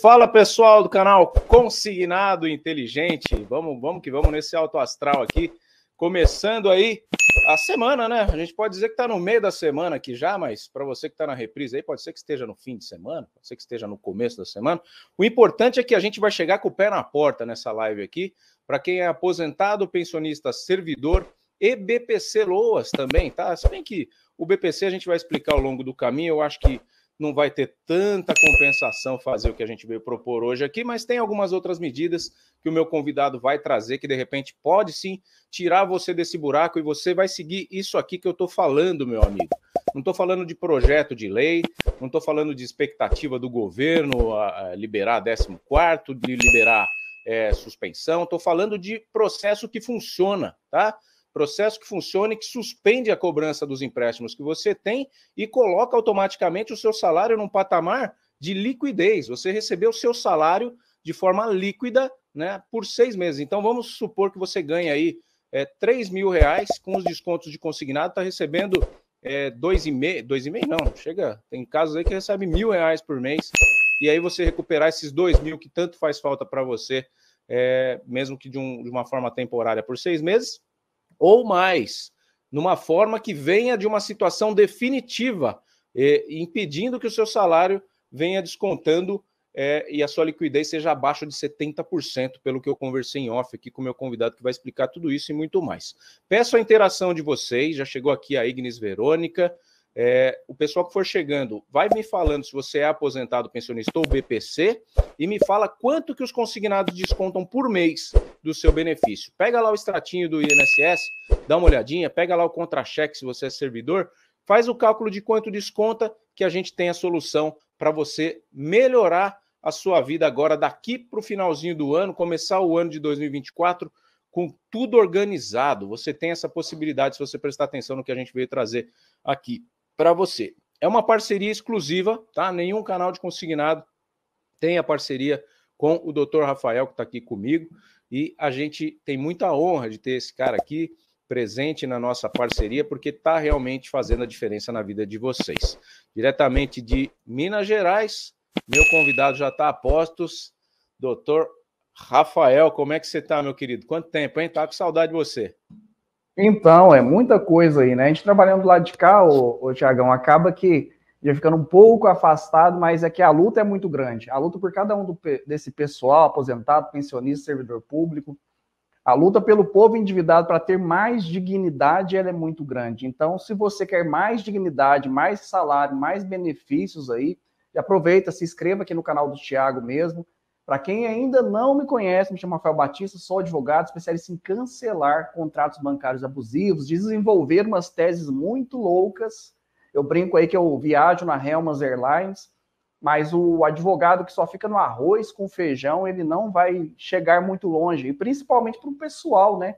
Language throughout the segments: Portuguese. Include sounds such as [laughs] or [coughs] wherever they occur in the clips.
Fala pessoal do canal Consignado Inteligente. Vamos, vamos que vamos nesse alto astral aqui. Começando aí a semana, né? A gente pode dizer que está no meio da semana aqui já, mas para você que está na reprise aí, pode ser que esteja no fim de semana, pode ser que esteja no começo da semana. O importante é que a gente vai chegar com o pé na porta nessa live aqui. Para quem é aposentado, pensionista, servidor e BPC Loas também, tá? Se bem que o BPC a gente vai explicar ao longo do caminho, eu acho que não vai ter tanta compensação fazer o que a gente veio propor hoje aqui, mas tem algumas outras medidas que o meu convidado vai trazer que de repente pode sim tirar você desse buraco e você vai seguir isso aqui que eu estou falando, meu amigo. Não estou falando de projeto de lei, não estou falando de expectativa do governo a, liberar 14 quarto, de liberar é, suspensão, estou falando de processo que funciona, tá? Processo que funcione que suspende a cobrança dos empréstimos que você tem e coloca automaticamente o seu salário num patamar de liquidez. Você recebeu o seu salário de forma líquida né, por seis meses. Então vamos supor que você ganha aí é, 3 mil reais com os descontos de consignado, está recebendo é, dois e meio, dois e meio não, chega, tem casos aí que recebe mil reais por mês, e aí você recuperar esses dois mil que tanto faz falta para você, é, mesmo que de, um, de, uma forma temporária por seis meses, ou mais, numa forma que venha de uma situação definitiva, eh, impedindo que o seu salário venha descontando eh, e a sua liquidez seja abaixo de 70%, pelo que eu conversei em off aqui com o meu convidado que vai explicar tudo isso e muito mais. Peço a interação de vocês, já chegou aqui a Ignis Verônica, é, o pessoal que for chegando, vai me falando se você é aposentado, pensionista ou BPC e me fala quanto que os consignados descontam por mês do seu benefício. Pega lá o extratinho do INSS, dá uma olhadinha, pega lá o contra-cheque se você é servidor, faz o cálculo de quanto desconta que a gente tem a solução para você melhorar a sua vida agora daqui para o finalzinho do ano, começar o ano de 2024 com tudo organizado. Você tem essa possibilidade se você prestar atenção no que a gente veio trazer aqui para você. É uma parceria exclusiva, tá? Nenhum canal de consignado tem a parceria com o Dr. Rafael, que está aqui comigo, e a gente tem muita honra de ter esse cara aqui presente na nossa parceria, porque está realmente fazendo a diferença na vida de vocês. Diretamente de Minas Gerais, meu convidado já está a postos, Dr. Rafael, como é que você está, meu querido? Quanto tempo, hein? Tá com saudade de você. Então, é muita coisa aí, né? A gente trabalhando do lado de cá, o, o Tiagão, acaba que já ficando um pouco afastado, mas é que a luta é muito grande. A luta por cada um do, desse pessoal, aposentado, pensionista, servidor público, a luta pelo povo endividado para ter mais dignidade, ela é muito grande. Então, se você quer mais dignidade, mais salário, mais benefícios aí, aproveita, se inscreva aqui no canal do Tiago mesmo. Para quem ainda não me conhece, me chamo Rafael Batista, sou advogado, especialista em cancelar contratos bancários abusivos, desenvolver umas teses muito loucas. Eu brinco aí que eu viajo na Helmas Airlines, mas o advogado que só fica no arroz com feijão, ele não vai chegar muito longe, e principalmente para o pessoal, né?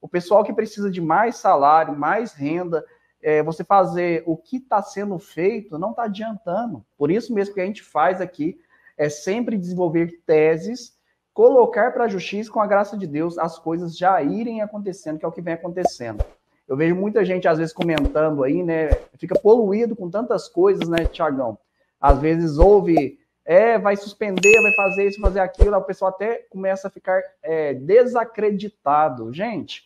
O pessoal que precisa de mais salário, mais renda, é, você fazer o que está sendo feito não está adiantando. Por isso mesmo que a gente faz aqui é sempre desenvolver teses, colocar para a justiça, com a graça de Deus, as coisas já irem acontecendo, que é o que vem acontecendo. Eu vejo muita gente, às vezes, comentando aí, né? Fica poluído com tantas coisas, né, Tiagão? Às vezes ouve, é, vai suspender, vai fazer isso, fazer aquilo, o pessoal até começa a ficar é, desacreditado. Gente,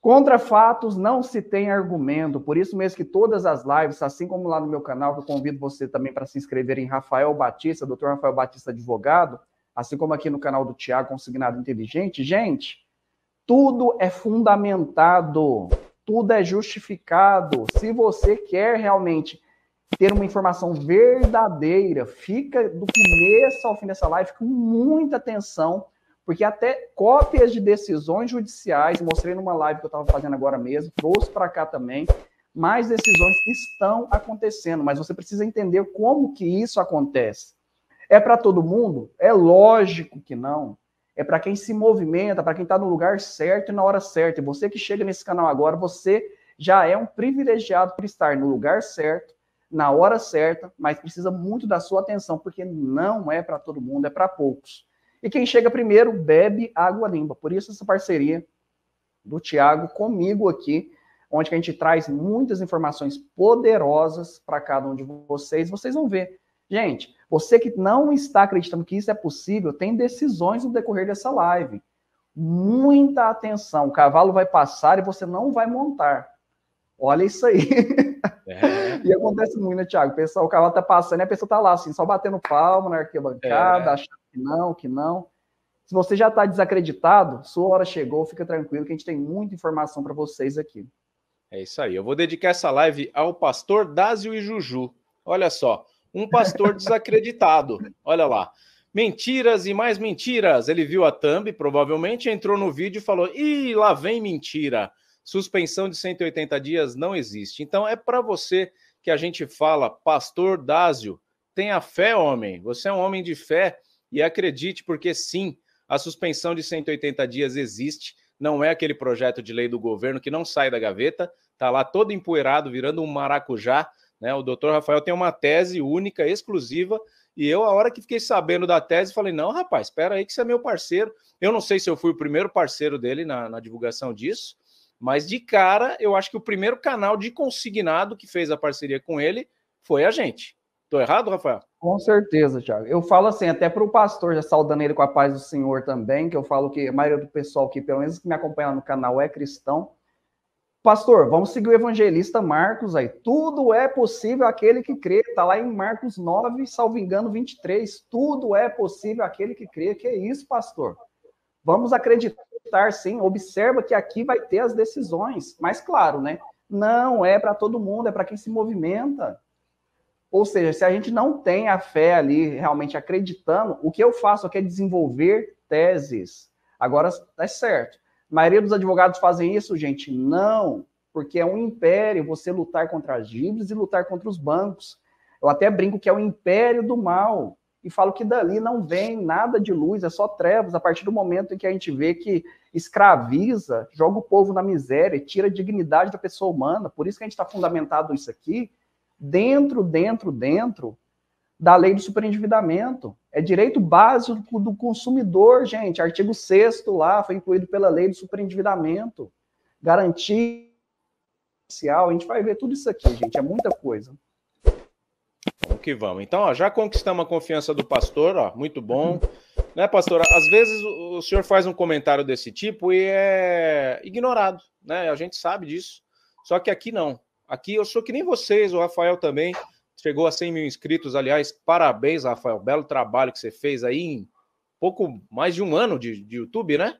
Contra fatos não se tem argumento, por isso mesmo que todas as lives, assim como lá no meu canal, que eu convido você também para se inscrever em Rafael Batista, Dr. Rafael Batista Advogado, assim como aqui no canal do Tiago Consignado Inteligente. Gente, tudo é fundamentado, tudo é justificado. Se você quer realmente ter uma informação verdadeira, fica do começo ao fim dessa live com muita atenção porque até cópias de decisões judiciais, mostrei numa live que eu estava fazendo agora mesmo, trouxe para cá também, mais decisões estão acontecendo, mas você precisa entender como que isso acontece. É para todo mundo? É lógico que não. É para quem se movimenta, para quem está no lugar certo e na hora certa. E você que chega nesse canal agora, você já é um privilegiado por estar no lugar certo, na hora certa, mas precisa muito da sua atenção, porque não é para todo mundo, é para poucos. E quem chega primeiro bebe água limpa. Por isso essa parceria do Tiago comigo aqui, onde a gente traz muitas informações poderosas para cada um de vocês. Vocês vão ver. Gente, você que não está acreditando que isso é possível, tem decisões no decorrer dessa live. Muita atenção. O cavalo vai passar e você não vai montar. Olha isso aí. É. [laughs] e acontece muito, né, Thiago? O, pessoal, o cavalo tá passando e a pessoa tá lá, assim, só batendo palma na arquibancada, é. achando que não, que não. Se você já está desacreditado, sua hora chegou, fica tranquilo que a gente tem muita informação para vocês aqui. É isso aí. Eu vou dedicar essa live ao pastor Dásio e Juju. Olha só, um pastor [laughs] desacreditado. Olha lá. Mentiras e mais mentiras. Ele viu a thumb, provavelmente entrou no vídeo e falou: "Ih, lá vem mentira". Suspensão de 180 dias não existe. Então é para você que a gente fala, pastor Dásio, tenha fé, homem. Você é um homem de fé e acredite, porque sim, a suspensão de 180 dias existe. Não é aquele projeto de lei do governo que não sai da gaveta, tá lá todo empoeirado, virando um maracujá. Né? O doutor Rafael tem uma tese única, exclusiva, e eu, a hora que fiquei sabendo da tese, falei: não, rapaz, espera aí que você é meu parceiro. Eu não sei se eu fui o primeiro parceiro dele na, na divulgação disso, mas de cara, eu acho que o primeiro canal de consignado que fez a parceria com ele foi a gente. Estou errado, Rafael? Com certeza, Thiago. Eu falo assim, até para o pastor, já saudando ele com a paz do Senhor também, que eu falo que a maioria do pessoal que, pelo menos que me acompanha no canal, é cristão. Pastor, vamos seguir o evangelista Marcos aí. Tudo é possível aquele que crê. Está lá em Marcos 9, salvo engano, 23. Tudo é possível aquele que crê. Que é isso, pastor? Vamos acreditar estar sim. Observa que aqui vai ter as decisões. Mas, claro, né? Não é para todo mundo, é para quem se movimenta. Ou seja, se a gente não tem a fé ali realmente acreditando, o que eu faço aqui é desenvolver teses. Agora é certo. A maioria dos advogados fazem isso, gente? Não, porque é um império você lutar contra as dívidas e lutar contra os bancos. Eu até brinco que é o império do mal e falo que dali não vem nada de luz, é só trevas. A partir do momento em que a gente vê que escraviza, joga o povo na miséria, tira a dignidade da pessoa humana, por isso que a gente está fundamentado isso aqui, dentro, dentro, dentro da lei do superendividamento. É direito básico do consumidor, gente. Artigo 6 lá foi incluído pela lei do superendividamento. garantia social, a gente vai ver tudo isso aqui, gente. É muita coisa que vamos. Então, ó, já conquistamos a confiança do pastor, ó, muito bom. Né, pastor? Às vezes o senhor faz um comentário desse tipo e é ignorado, né? A gente sabe disso. Só que aqui não. Aqui eu sou que nem vocês, o Rafael também chegou a 100 mil inscritos. Aliás, parabéns, Rafael. Belo trabalho que você fez aí em pouco mais de um ano de, de YouTube, né?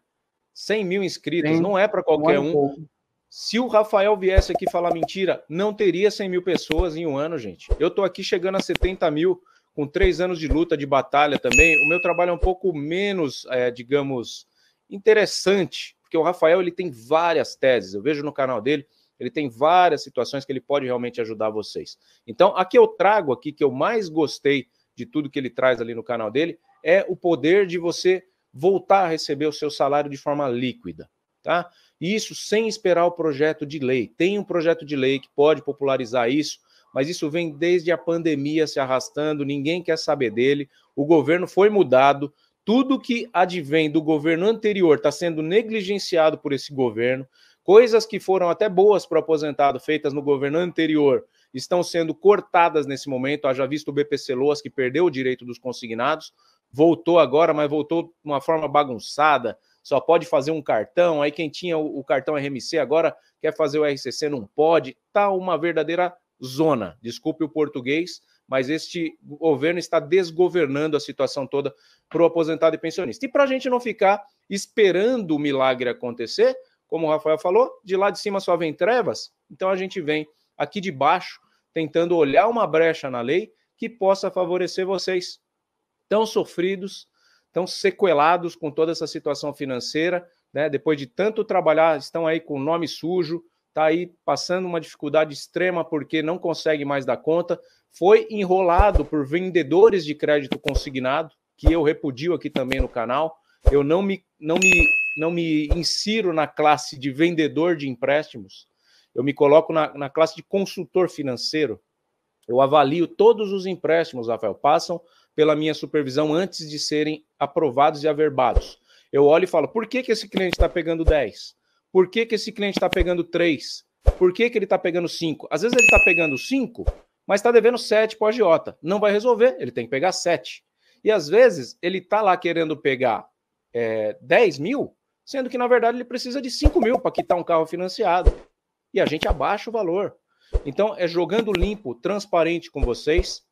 100 mil inscritos, Sim, não é para qualquer um. um. Se o Rafael viesse aqui falar mentira, não teria 100 mil pessoas em um ano, gente. Eu estou aqui chegando a 70 mil, com três anos de luta, de batalha também. O meu trabalho é um pouco menos, é, digamos, interessante, porque o Rafael ele tem várias teses. Eu vejo no canal dele, ele tem várias situações que ele pode realmente ajudar vocês. Então, aqui eu trago aqui que eu mais gostei de tudo que ele traz ali no canal dele é o poder de você voltar a receber o seu salário de forma líquida, tá? Isso sem esperar o projeto de lei. Tem um projeto de lei que pode popularizar isso, mas isso vem desde a pandemia se arrastando, ninguém quer saber dele. O governo foi mudado, tudo que advém do governo anterior está sendo negligenciado por esse governo. Coisas que foram até boas para o aposentado, feitas no governo anterior, estão sendo cortadas nesse momento. Haja visto o BPC Loas, que perdeu o direito dos consignados, voltou agora, mas voltou de uma forma bagunçada, só pode fazer um cartão, aí quem tinha o, cartão RMC agora quer fazer o RCC, não pode. Tá uma verdadeira zona. Desculpe o português, mas este governo está desgovernando a situação toda para o aposentado e pensionista. E para a gente não ficar esperando o milagre acontecer, como o Rafael falou, de lá de cima só vem trevas, então a gente vem aqui de baixo tentando olhar uma brecha na lei que possa favorecer vocês, tão sofridos, estão sequelados com toda essa situação financeira, né? Depois de tanto trabalhar, estão aí com o nome sujo, tá aí passando uma dificuldade extrema porque não consegue mais dar conta, foi enrolado por vendedores de crédito consignado, que eu repudio aqui também no canal. Eu não me não me não me insiro na classe de vendedor de empréstimos. Eu me coloco na, na classe de consultor financeiro. Eu avalio todos os empréstimos, Rafael. Passam pela minha supervisão antes de serem aprovados e averbados. Eu olho e falo: por que, que esse cliente está pegando 10? Por que, que esse cliente está pegando 3? Por que, que ele está pegando 5? Às vezes ele está pegando 5, mas está devendo 7 para o agiota. Não vai resolver, ele tem que pegar 7. E às vezes ele está lá querendo pegar é, 10 mil, sendo que na verdade ele precisa de 5 mil para quitar um carro financiado. E a gente abaixa o valor. Então é jogando limpo, transparente com vocês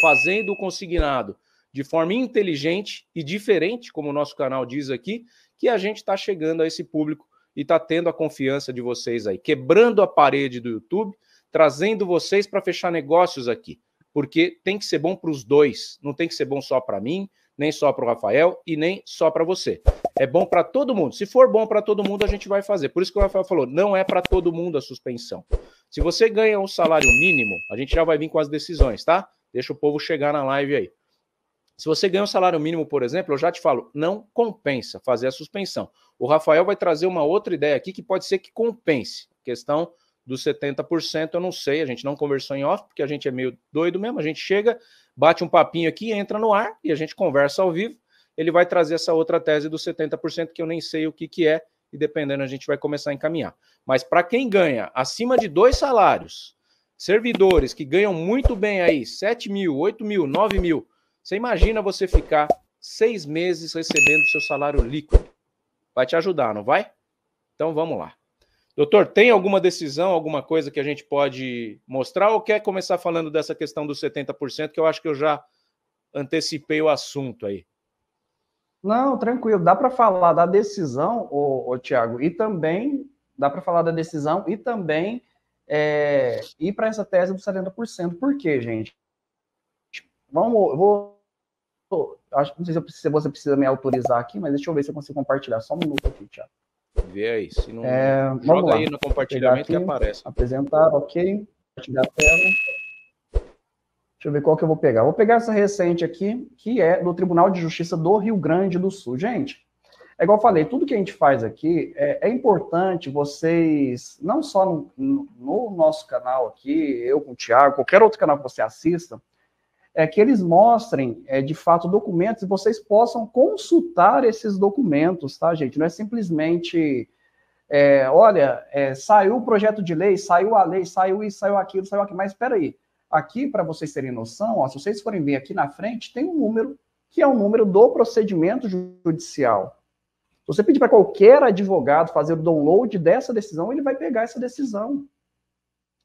fazendo o consignado de forma inteligente e diferente, como o nosso canal diz aqui, que a gente está chegando a esse público e está tendo a confiança de vocês aí, quebrando a parede do YouTube, trazendo vocês para fechar negócios aqui, porque tem que ser bom para os dois, não tem que ser bom só para mim, nem só para o Rafael e nem só para você. É bom para todo mundo. Se for bom para todo mundo, a gente vai fazer. Por isso que o Rafael falou, não é para todo mundo a suspensão. Se você ganha um salário mínimo, a gente já vai vir com as decisões, tá? Deixa o povo chegar na live aí. Se você ganha um salário mínimo, por exemplo, eu já te falo, não compensa fazer a suspensão. O Rafael vai trazer uma outra ideia aqui que pode ser que compense. questão dos 70%, eu não sei, a gente não conversou em off, porque a gente é meio doido mesmo, a gente chega, bate um papinho aqui, entra no ar e a gente conversa ao vivo. Ele vai trazer essa outra tese dos 70% que eu nem sei o que, que é, e dependendo a gente vai começar a encaminhar. Mas para quem ganha acima de dois salários servidores que ganham muito bem aí, 7 mil, 8 mil, 9 mil. Você imagina você ficar seis meses recebendo seu salário líquido. Vai te ajudar, não vai? Então vamos lá. Doutor, tem alguma decisão, alguma coisa que a gente pode mostrar ou quer começar falando dessa questão dos 70%, que eu acho que eu já antecipei o assunto aí? Não, tranquilo, dá para falar da decisão, o Tiago, e também dá para falar da decisão e também é, ir para essa tese dos 70%. Por quê, gente? Vamos, eu vou. acho, não sei se, se, você precisa me autorizar aqui, mas deixa eu ver se eu consigo compartilhar. Só um minuto aqui, Tiago. Vê aí. Se não, é, joga lá. aí no compartilhamento aqui, que aparece. Apresentar, ok. Compartilhar a tela. Deixa eu ver qual que eu vou pegar. Vou pegar essa recente aqui, que é do Tribunal de Justiça do Rio Grande do Sul. Gente, é igual eu falei, tudo que a gente faz aqui é, é importante vocês, não só no, no, nosso canal aqui, eu com o Tiago, qualquer outro canal que você assista, é que eles mostrem é, de fato documentos e vocês possam consultar esses documentos, tá, gente? Não é simplesmente. É, olha, é, saiu o projeto de lei, saiu a lei, saiu isso, saiu aquilo, saiu aquilo, mas espera aí. Aqui, para vocês terem noção, ó, se vocês forem ver aqui na frente, tem um número, que é o número do procedimento judicial. Se você pedir para qualquer advogado fazer o download dessa decisão, ele vai pegar essa decisão.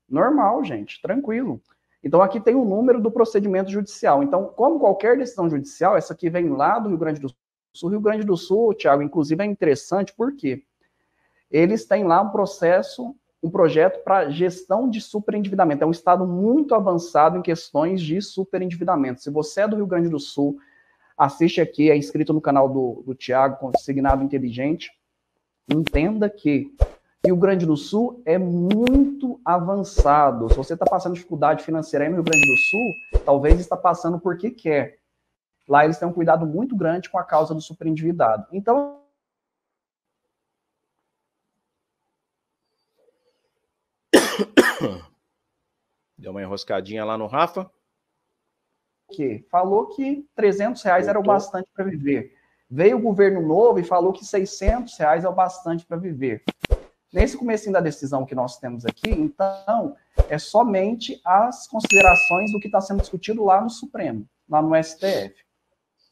Normal, gente, tranquilo. Então, aqui tem o número do procedimento judicial. Então, como qualquer decisão judicial, essa aqui vem lá do Rio Grande do Sul. O Rio Grande do Sul, Tiago, inclusive, é interessante Por quê? eles têm lá um processo, um projeto para gestão de superendividamento. É um estado muito avançado em questões de superendividamento. Se você é do Rio Grande do Sul assiste aqui, é inscrito no canal do, do Tiago, Consignado Inteligente, entenda que Rio Grande do Sul é muito avançado. Se você está passando dificuldade financeira aí no Rio Grande do Sul, talvez está passando porque quer. Lá eles têm um cuidado muito grande com a causa do superendividado. Então, [coughs] Deu uma enroscadinha lá no Rafa quê? Falou que 300 reais era o bastante para viver. Veio o governo novo e falou que 600 reais é o bastante para viver. Nesse começo da decisão que nós temos aqui, então, é somente as considerações do que está sendo discutido lá no Supremo, lá no STF.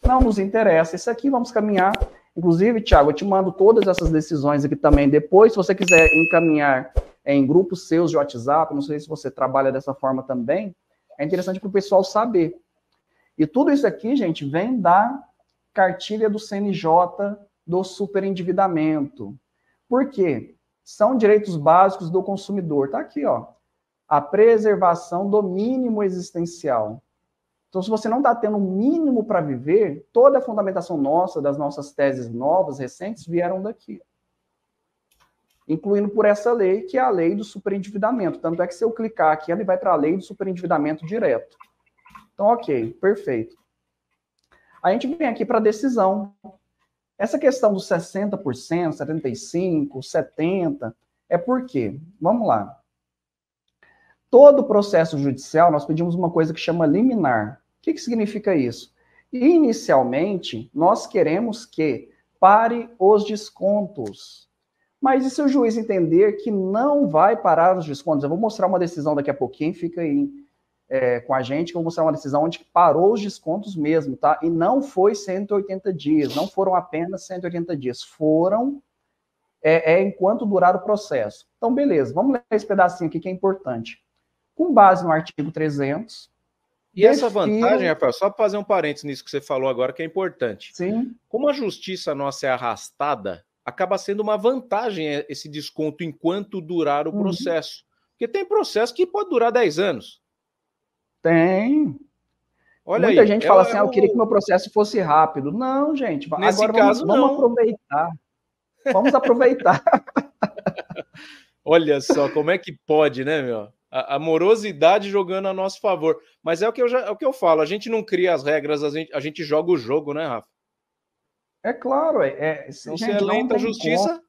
Não nos interessa isso aqui, vamos caminhar. Inclusive, Tiago, eu te mando todas essas decisões aqui também depois, se você quiser encaminhar em grupos seus de WhatsApp, não sei se você trabalha dessa forma também, é interessante para o pessoal saber. E tudo isso aqui, gente, vem da cartilha do CNJ do superendividamento. Por quê? São direitos básicos do consumidor. Tá aqui, ó. A preservação do mínimo existencial. Então, se você não está tendo o um mínimo para viver, toda a fundamentação nossa, das nossas teses novas, recentes, vieram daqui. Incluindo por essa lei, que é a lei do superendividamento. Tanto é que se eu clicar aqui, ele vai para a lei do superendividamento direto. Então, ok, perfeito. A gente vem aqui para a decisão. Essa questão dos 60%, 75%, 70%, é porque, vamos lá. Todo processo judicial, nós pedimos uma coisa que chama liminar. O que, que significa isso? Inicialmente, nós queremos que pare os descontos. Mas e se o juiz entender que não vai parar os descontos? Eu vou mostrar uma decisão daqui a pouquinho, fica aí é, com a gente, que eu vou mostrar uma decisão onde parou os descontos mesmo, tá? E não foi 180 dias, não foram apenas 180 dias, foram é, é, enquanto durar o processo. Então, beleza, vamos ler esse pedacinho aqui que é importante. Com base no artigo 300. E defino... essa vantagem, Rafael, só para fazer um parênteses nisso que você falou agora, que é importante. Sim. Como a justiça nossa é arrastada, acaba sendo uma vantagem é, esse desconto enquanto durar o uhum. processo. Uhum. Porque tem processo que pode durar 10 anos. Tem. Olha Muita aí, gente fala é assim, ah, eu queria que meu processo fosse rápido. Não, gente, Nesse agora caso, vamos, vamos aproveitar. Vamos aproveitar. [laughs] Olha só, como é que pode, né, meu? A amorosidade jogando a nosso favor. Mas é o que eu, já, é o que eu falo, a gente não cria as regras, a gente, a gente joga o jogo, né, Rafa? É claro, é. é se gente, é lenta a justiça, conta.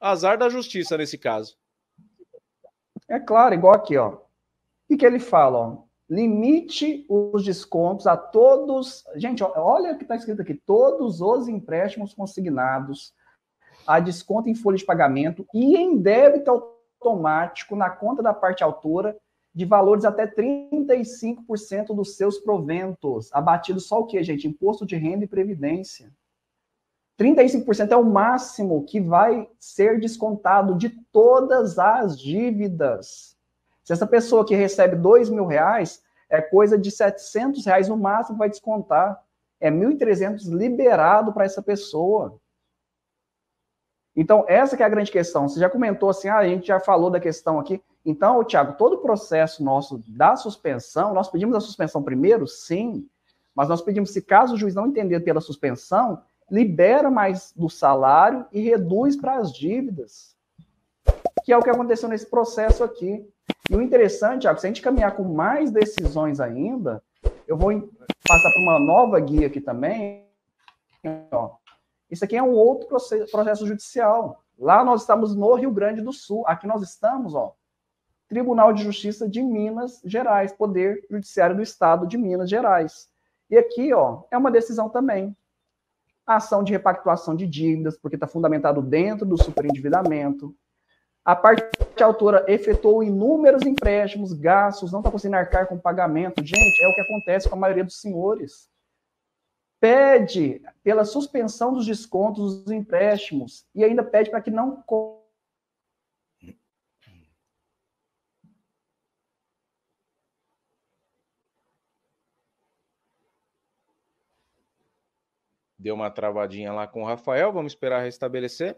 azar da justiça nesse caso. É claro, igual aqui, ó. O que, que ele fala, ó? limite os descontos a todos. Gente, olha o que está escrito aqui: todos os empréstimos consignados a desconto em folha de pagamento e em débito automático na conta da parte autora de valores até 35% dos seus proventos. Abatido só o quê, gente? Imposto de renda e previdência. 35% é o máximo que vai ser descontado de todas as dívidas se essa pessoa que recebe dois mil reais, é coisa de 700 reais no máximo vai descontar. É 1.300 liberado para essa pessoa. Então, essa é a grande questão. Você já comentou assim, ah, a gente já falou da questão aqui. Então, Tiago, todo o processo nosso da suspensão, nós pedimos a suspensão primeiro? Sim. Mas nós pedimos, se caso o juiz não entender pela suspensão, libera mais do salário e reduz para as dívidas. Que é o que aconteceu nesse processo aqui. E o interessante, Thiago, se a gente caminhar com mais decisões ainda, eu vou passar para uma nova guia aqui também. Ó. Isso aqui é um outro processo judicial. Lá nós estamos no Rio Grande do Sul. Aqui nós estamos, ó, Tribunal de Justiça de Minas Gerais, Poder Judiciário do Estado de Minas Gerais. E aqui, ó, é uma decisão também. A ação de repactuação de dívidas, porque está fundamentado dentro do superendividamento. A parte a autora efetuou inúmeros empréstimos, gastos, não está conseguindo arcar com pagamento. Gente, é o que acontece com a maioria dos senhores. Pede pela suspensão dos descontos dos empréstimos e ainda pede para que não deu uma travadinha lá com o Rafael, vamos esperar restabelecer.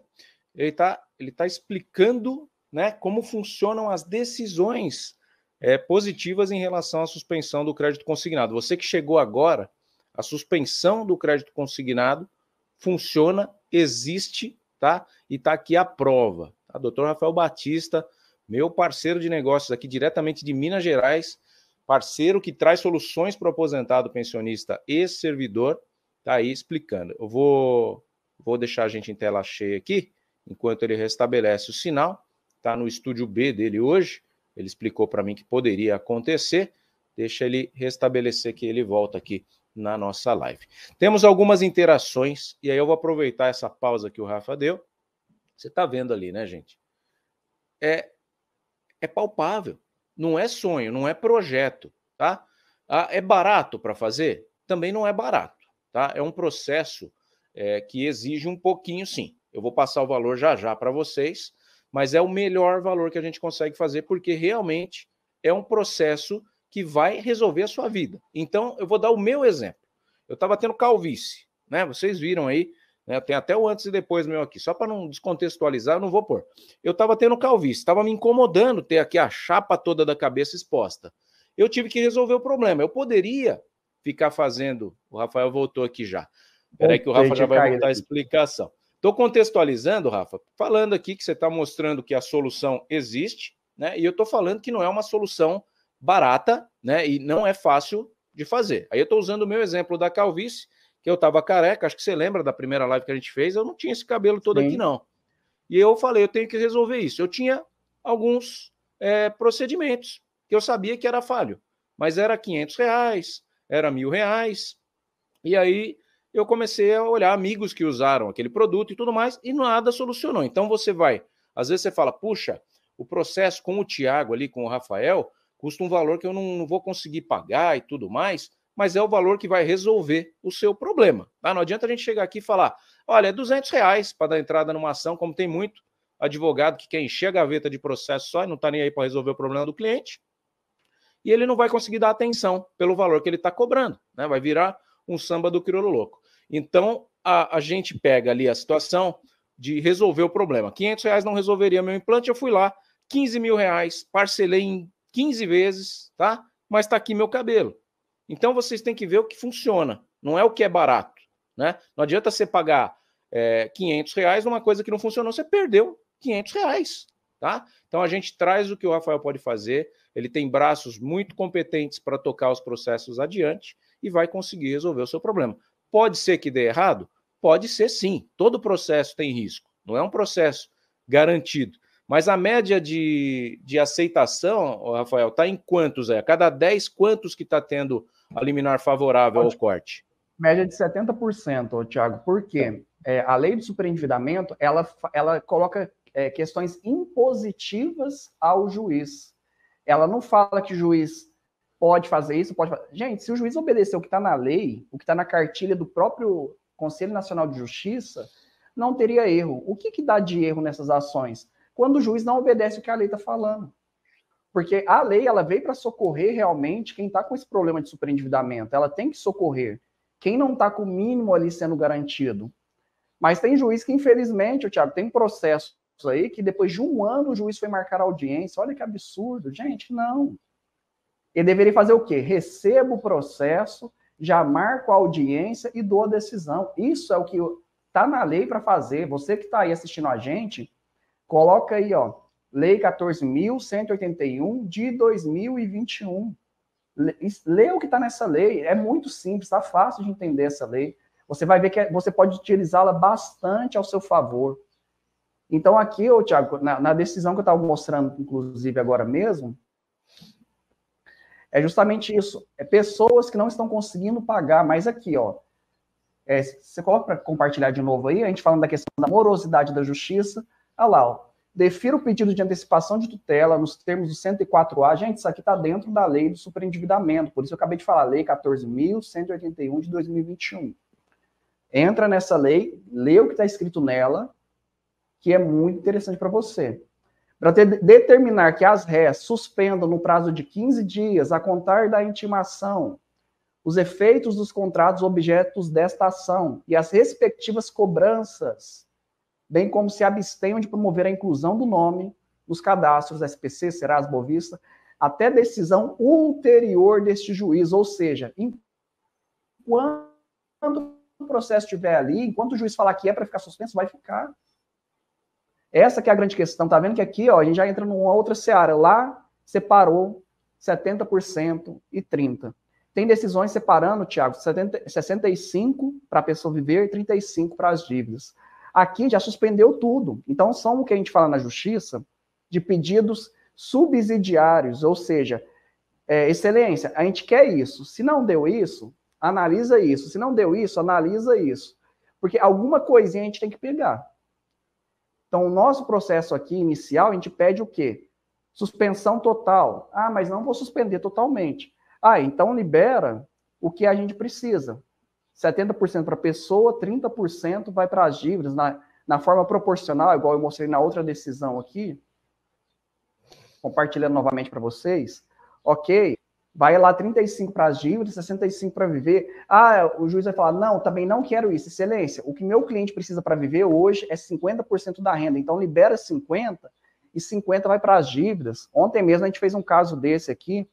Ele está ele tá explicando né, como funcionam as decisões é, positivas em relação à suspensão do crédito consignado. Você que chegou agora, a suspensão do crédito consignado funciona, existe, tá? E está aqui a prova. Tá? Doutor Rafael Batista, meu parceiro de negócios aqui diretamente de Minas Gerais, parceiro que traz soluções para o aposentado, pensionista e servidor, tá aí explicando. Eu vou, vou deixar a gente em tela cheia aqui, enquanto ele restabelece o sinal está no estúdio B dele hoje. Ele explicou para mim que poderia acontecer. Deixa ele restabelecer que ele volta aqui na nossa live. Temos algumas interações, e aí eu vou aproveitar essa pausa que o Rafa deu. Você está vendo ali, né, gente? É, é palpável. Não é sonho, não é projeto, tá? Ah, é barato para fazer? Também não é barato, tá? É um processo é, que exige um pouquinho, sim. Eu vou passar o valor já já para vocês, mas é o melhor valor que a gente consegue fazer, porque realmente é um processo que vai resolver a sua vida. Então, eu vou dar o meu exemplo. Eu estava tendo calvície, né? Vocês viram aí, né? Tem até o antes e depois meu aqui, só para não descontextualizar, eu não vou pôr. Eu estava tendo calvície, estava me incomodando ter aqui a chapa toda da cabeça exposta. Eu tive que resolver o problema. Eu poderia ficar fazendo. O Rafael voltou aqui já. Peraí que o Rafa já vai voltar a explicação. Estou contextualizando, Rafa, falando aqui que você está mostrando que a solução existe, né? E eu estou falando que não é uma solução barata, né? E não é fácil de fazer. Aí eu estou usando o meu exemplo da calvície, que eu estava careca, acho que você lembra da primeira live que a gente fez, eu não tinha esse cabelo todo Sim. aqui, não. E eu falei, eu tenho que resolver isso. Eu tinha alguns é, procedimentos que eu sabia que era falho, mas era 500 reais, era mil reais, e aí eu comecei a olhar amigos que usaram aquele produto e tudo mais, e nada solucionou. Então você vai, às vezes você fala, puxa, o processo com o Tiago ali, com o Rafael, custa um valor que eu não, não, vou conseguir pagar e tudo mais, mas é o valor que vai resolver o seu problema. Tá? Não adianta a gente chegar aqui e falar, olha, é 200 reais para dar entrada numa ação, como tem muito advogado que quer encher a gaveta de processo só e não está nem aí para resolver o problema do cliente, e ele não vai conseguir dar atenção pelo valor que ele está cobrando, né? vai virar um samba do crioulo louco. Então, a, a gente pega ali a situação de resolver o problema. 500 reais não resolveria meu implante, eu fui lá, 15 mil reais, parcelei em 15 vezes, tá? Mas está aqui meu cabelo. Então, vocês têm que ver o que funciona, não é o que é barato, né? Não adianta você pagar é, 500 reais numa coisa que não funcionou, você perdeu 500 reais, tá? Então, a gente traz o que o Rafael pode fazer, ele tem braços muito competentes para tocar os processos adiante e vai conseguir resolver o seu problema. Pode ser que dê errado? Pode ser sim. Todo processo tem risco. Não é um processo garantido. Mas a média de, de aceitação, Rafael, está em quantos é? A cada 10, quantos que está tendo a liminar favorável ao corte? Média de 70%, Tiago. Por quê? É, a lei do superendividamento, ela, ela coloca é, questões impositivas ao juiz. Ela não fala que o juiz pode fazer isso, pode fazer. Gente, se o juiz obedecer o que está na lei, o que está na cartilha do próprio Conselho Nacional de Justiça, não teria erro. O que, que dá de erro nessas ações? Quando o juiz não obedece o que a lei está falando. Porque a lei ela veio para socorrer realmente quem está com esse problema de superendividamento. Ela tem que socorrer quem não está com o mínimo ali sendo garantido. Mas tem juiz que, infelizmente, o Tiago, tem processos aí que depois de um ano o juiz foi marcar audiência. Olha que absurdo. Gente, não. Ele deveria fazer o quê? Receba o processo, já marco a audiência e dou a decisão. Isso é o que está na lei para fazer. Você que está aí assistindo a gente, coloca aí, ó, Lei 14.181 de 2021. Lê o que está nessa lei. É muito simples, está fácil de entender essa lei. Você vai ver que é, você pode utilizá-la bastante ao seu favor. Então, aqui, ô, Tiago, na, na, decisão que eu estava mostrando, inclusive agora mesmo, é justamente isso. É pessoas que não estão conseguindo pagar. Mas aqui, ó. É, você coloca para compartilhar de novo aí, a gente falando da questão da morosidade da justiça. Olha lá, ó. Defira o pedido de antecipação de tutela nos termos do 104A. Gente, isso aqui está dentro da lei do superendividamento. Por isso eu acabei de falar, lei 14.181 de 2021. Entra nessa lei, lê o que está escrito nela, que é muito interessante para você para determinar que as réis suspendam no prazo de 15 dias a contar da intimação os efeitos dos contratos objetos desta ação e as respectivas cobranças, bem como se abstenham de promover a inclusão do nome nos cadastros SPC, Serasa, Bovista, até decisão ulterior deste juiz, ou seja, enquanto o processo estiver ali, enquanto o juiz falar que é para ficar suspenso, vai ficar. Essa que é a grande questão. Tá vendo que aqui, ó, a gente já entra numa outra seara. Lá separou 70% e 30%. Tem decisões separando, Tiago, 65% para a pessoa viver e 35% para as dívidas. Aqui já suspendeu tudo. Então, são o que a gente fala na justiça de pedidos subsidiários, ou seja, é, excelência, a gente quer isso. Se não deu isso, analisa isso. Se não deu isso, analisa isso. Porque alguma coisinha a gente tem que pegar. Então, o nosso processo aqui inicial, a gente pede o quê? Suspensão total. Ah, mas não vou suspender totalmente. Ah, então libera o que a gente precisa. 70% para a pessoa, 30% vai para as dívidas, na, na forma proporcional, igual eu mostrei na outra decisão aqui. Compartilhando novamente para vocês. Ok, vai lá 35 para as dívidas, 65 para viver. Ah, o juiz vai falar: não, também não quero isso, excelência. O que meu cliente precisa para viver hoje é 50% da renda, então libera 50% e 50% vai para as dívidas. Ontem mesmo a gente fez um caso desse aqui,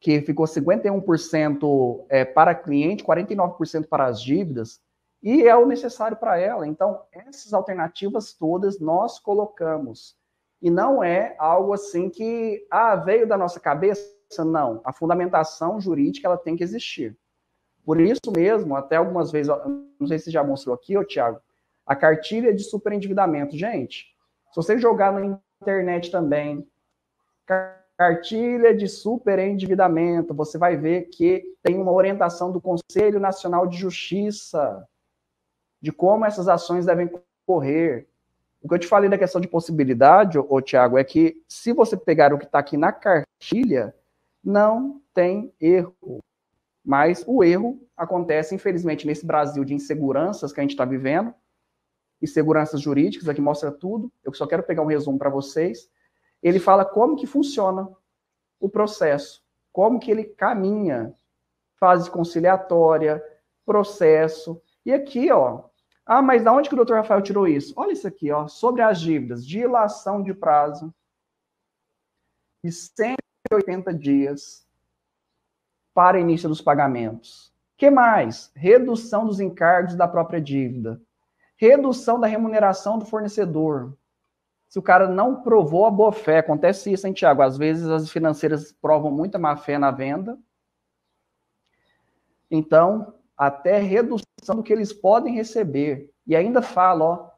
que ficou 51% é, para cliente, 49% para as dívidas, e é o necessário para ela. Então, essas alternativas todas nós colocamos. E não é algo assim que ah, veio da nossa cabeça, não, a fundamentação jurídica ela tem que existir. Por isso mesmo, até algumas vezes, não sei se já mostrou aqui, ô Tiago, a cartilha de superendividamento. Gente, se você jogar na internet também, cartilha de superendividamento, você vai ver que tem uma orientação do Conselho Nacional de Justiça de como essas ações devem correr. O que eu te falei da questão de possibilidade, ô, ô Tiago, é que se você pegar o que está aqui na cartilha, não tem erro. Mas o erro acontece, infelizmente, nesse Brasil de inseguranças que a gente está vivendo, inseguranças jurídicas, aqui mostra tudo. Eu só quero pegar um resumo para vocês. Ele fala como que funciona o processo, como que ele caminha, fase conciliatória, processo. E aqui, ó, ah, mas da onde que o doutor Rafael tirou isso? Olha isso aqui, ó, sobre as dívidas, dilação de prazo. E sempre 180 dias para início dos pagamentos. Que mais? Redução dos encargos da própria dívida. Redução da remuneração do fornecedor. Se o cara não provou a boa fé, acontece isso, hein, Tiago? Às vezes as financeiras provam muita má fé na venda. Então, até redução do que eles podem receber. E ainda fala, ó,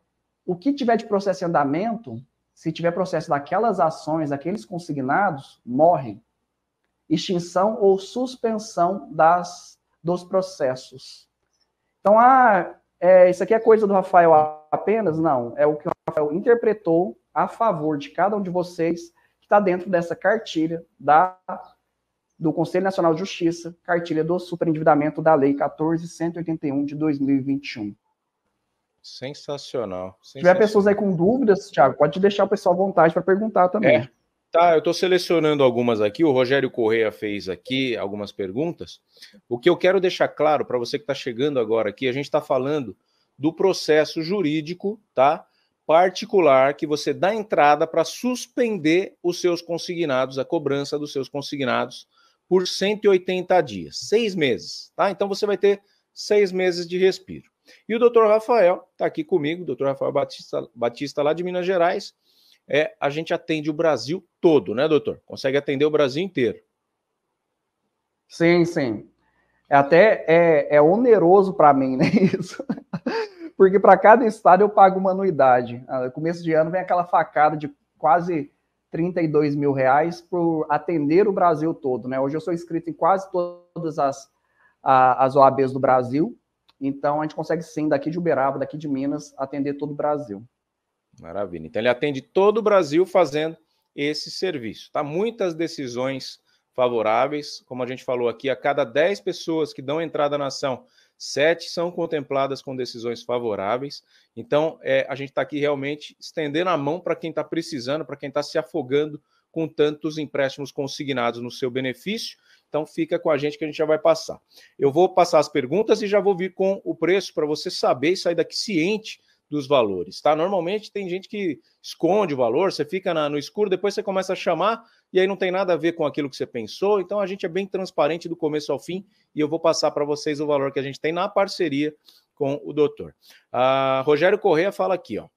o que tiver de processo em andamento, se tiver processo daquelas ações, daqueles consignados, morrem. Extinção ou suspensão das, dos processos. Então, ah, é, isso aqui é coisa do Rafael apenas? Não, é o que o Rafael interpretou a favor de cada um de vocês que está dentro dessa cartilha da, do Conselho Nacional de Justiça, cartilha do superendividamento da Lei 14.181 de 2021. Sensacional. Se tiver pessoas aí com dúvidas, Thiago, pode deixar o pessoal à vontade para perguntar também. É. Tá, eu estou selecionando algumas aqui. O Rogério Correia fez aqui algumas perguntas. O que eu quero deixar claro para você que está chegando agora aqui, a gente está falando do processo jurídico, tá? Particular que você dá entrada para suspender os seus consignados, a cobrança dos seus consignados por 180 dias, seis meses, tá? Então você vai ter seis meses de respiro. E o doutor Rafael está aqui comigo, doutor Rafael Batista, Batista, lá de Minas Gerais. É, a gente atende o Brasil todo, né, doutor? Consegue atender o Brasil inteiro. Sim, sim. Até é, é oneroso para mim, [laughs] né? Isso. Porque para cada estado eu pago uma anuidade. Ah, no começo de ano vem aquela facada de quase 32 mil reais por atender o Brasil todo, né? Hoje eu sou inscrito em quase todas as, as OABs do Brasil então, a gente consegue sim, daqui de Uberaba, daqui de Minas, atender todo o Brasil. Maravilha. Então, ele atende todo o Brasil fazendo esse serviço. Tá? Muitas decisões favoráveis, como a gente falou aqui, a cada 10 pessoas que dão entrada na ação, sete são contempladas com decisões favoráveis. Então, é, a gente está aqui realmente estendendo a mão para quem está precisando, para quem está se afogando com tantos empréstimos consignados no seu benefício. Então fica com a gente que a gente já vai passar. Eu vou passar as perguntas e já vou vir com o preço para você saber e sair daqui ciente dos valores, tá? Normalmente tem gente que esconde o valor, você fica na, no escuro, depois você começa a chamar e aí não tem nada a ver com aquilo que você pensou. Então a gente é bem transparente do começo ao fim e eu vou passar para vocês o valor que a gente tem na parceria com o doutor. Ah, Rogério Correia fala aqui, ó.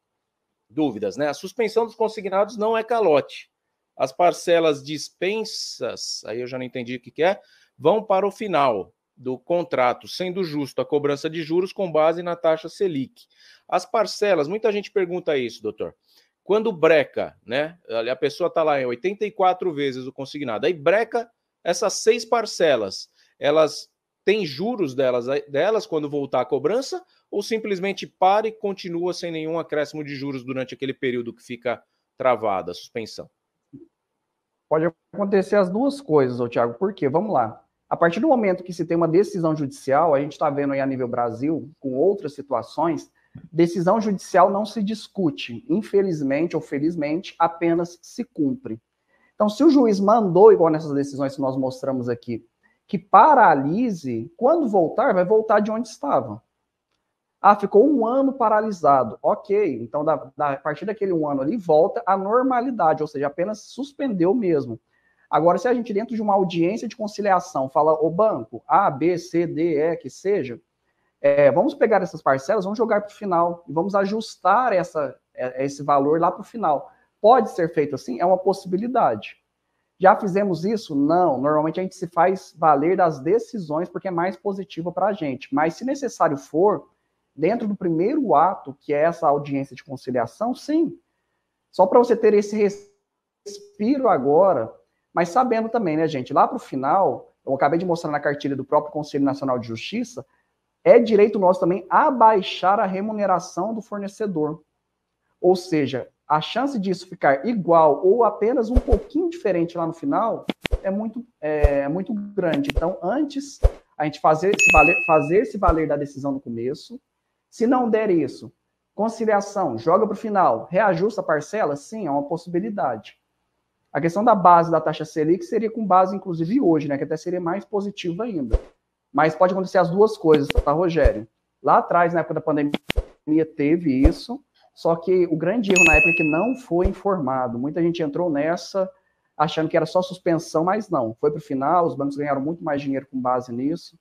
Dúvidas, né? A suspensão dos consignados não é calote. As parcelas dispensas, aí eu já não entendi o que, que é, vão para o final do contrato, sendo justo a cobrança de juros com base na taxa Selic. As parcelas, muita gente pergunta isso, doutor. Quando breca, né? A pessoa está lá em 84 vezes o consignado, aí breca essas seis parcelas, elas têm juros delas, delas quando voltar a cobrança, ou simplesmente para e continua sem nenhum acréscimo de juros durante aquele período que fica travada a suspensão? Pode acontecer as duas coisas, ô Tiago, por quê? Vamos lá. A partir do momento que se tem uma decisão judicial, a gente está vendo aí a nível Brasil, com outras situações, decisão judicial não se discute. Infelizmente ou felizmente, apenas se cumpre. Então, se o juiz mandou, igual nessas decisões que nós mostramos aqui, que paralise, quando voltar, vai voltar de onde estava. Ah, ficou um ano paralisado. Ok, então da, da, a partir daquele um ano ali volta à normalidade, ou seja, apenas suspendeu mesmo. Agora, se a gente dentro de uma audiência de conciliação fala o banco A, B, C, D, E, que seja, é, vamos pegar essas parcelas, vamos jogar para o final e vamos ajustar essa, é, esse valor lá para o final. Pode ser feito assim? É uma possibilidade. Já fizemos isso? Não. Normalmente a gente se faz valer das decisões porque é mais positivo para a gente. Mas se necessário for, dentro do primeiro ato, que é essa audiência de conciliação, sim. Só para você ter esse respiro agora, mas sabendo também, né, gente, lá para o final, eu acabei de mostrar na cartilha do próprio Conselho Nacional de Justiça, é direito nosso também abaixar a remuneração do fornecedor. Ou seja, a chance disso ficar igual ou apenas um pouquinho diferente lá no final é muito, é, é muito grande. Então, antes a gente fazer se valer, fazer se valer da decisão no começo, se não der isso, conciliação, joga para o final, reajusta a parcela, sim, é uma possibilidade. A questão da base da taxa Selic seria com base, inclusive, hoje, né? Que até seria mais positiva ainda. Mas pode acontecer as duas coisas, tá, Rogério? Lá atrás, na época da pandemia, teve isso, só que o grande erro na época é que não foi informado. Muita gente entrou nessa achando que era só suspensão, mas não. Foi para o final, os bancos ganharam muito mais dinheiro com base nisso.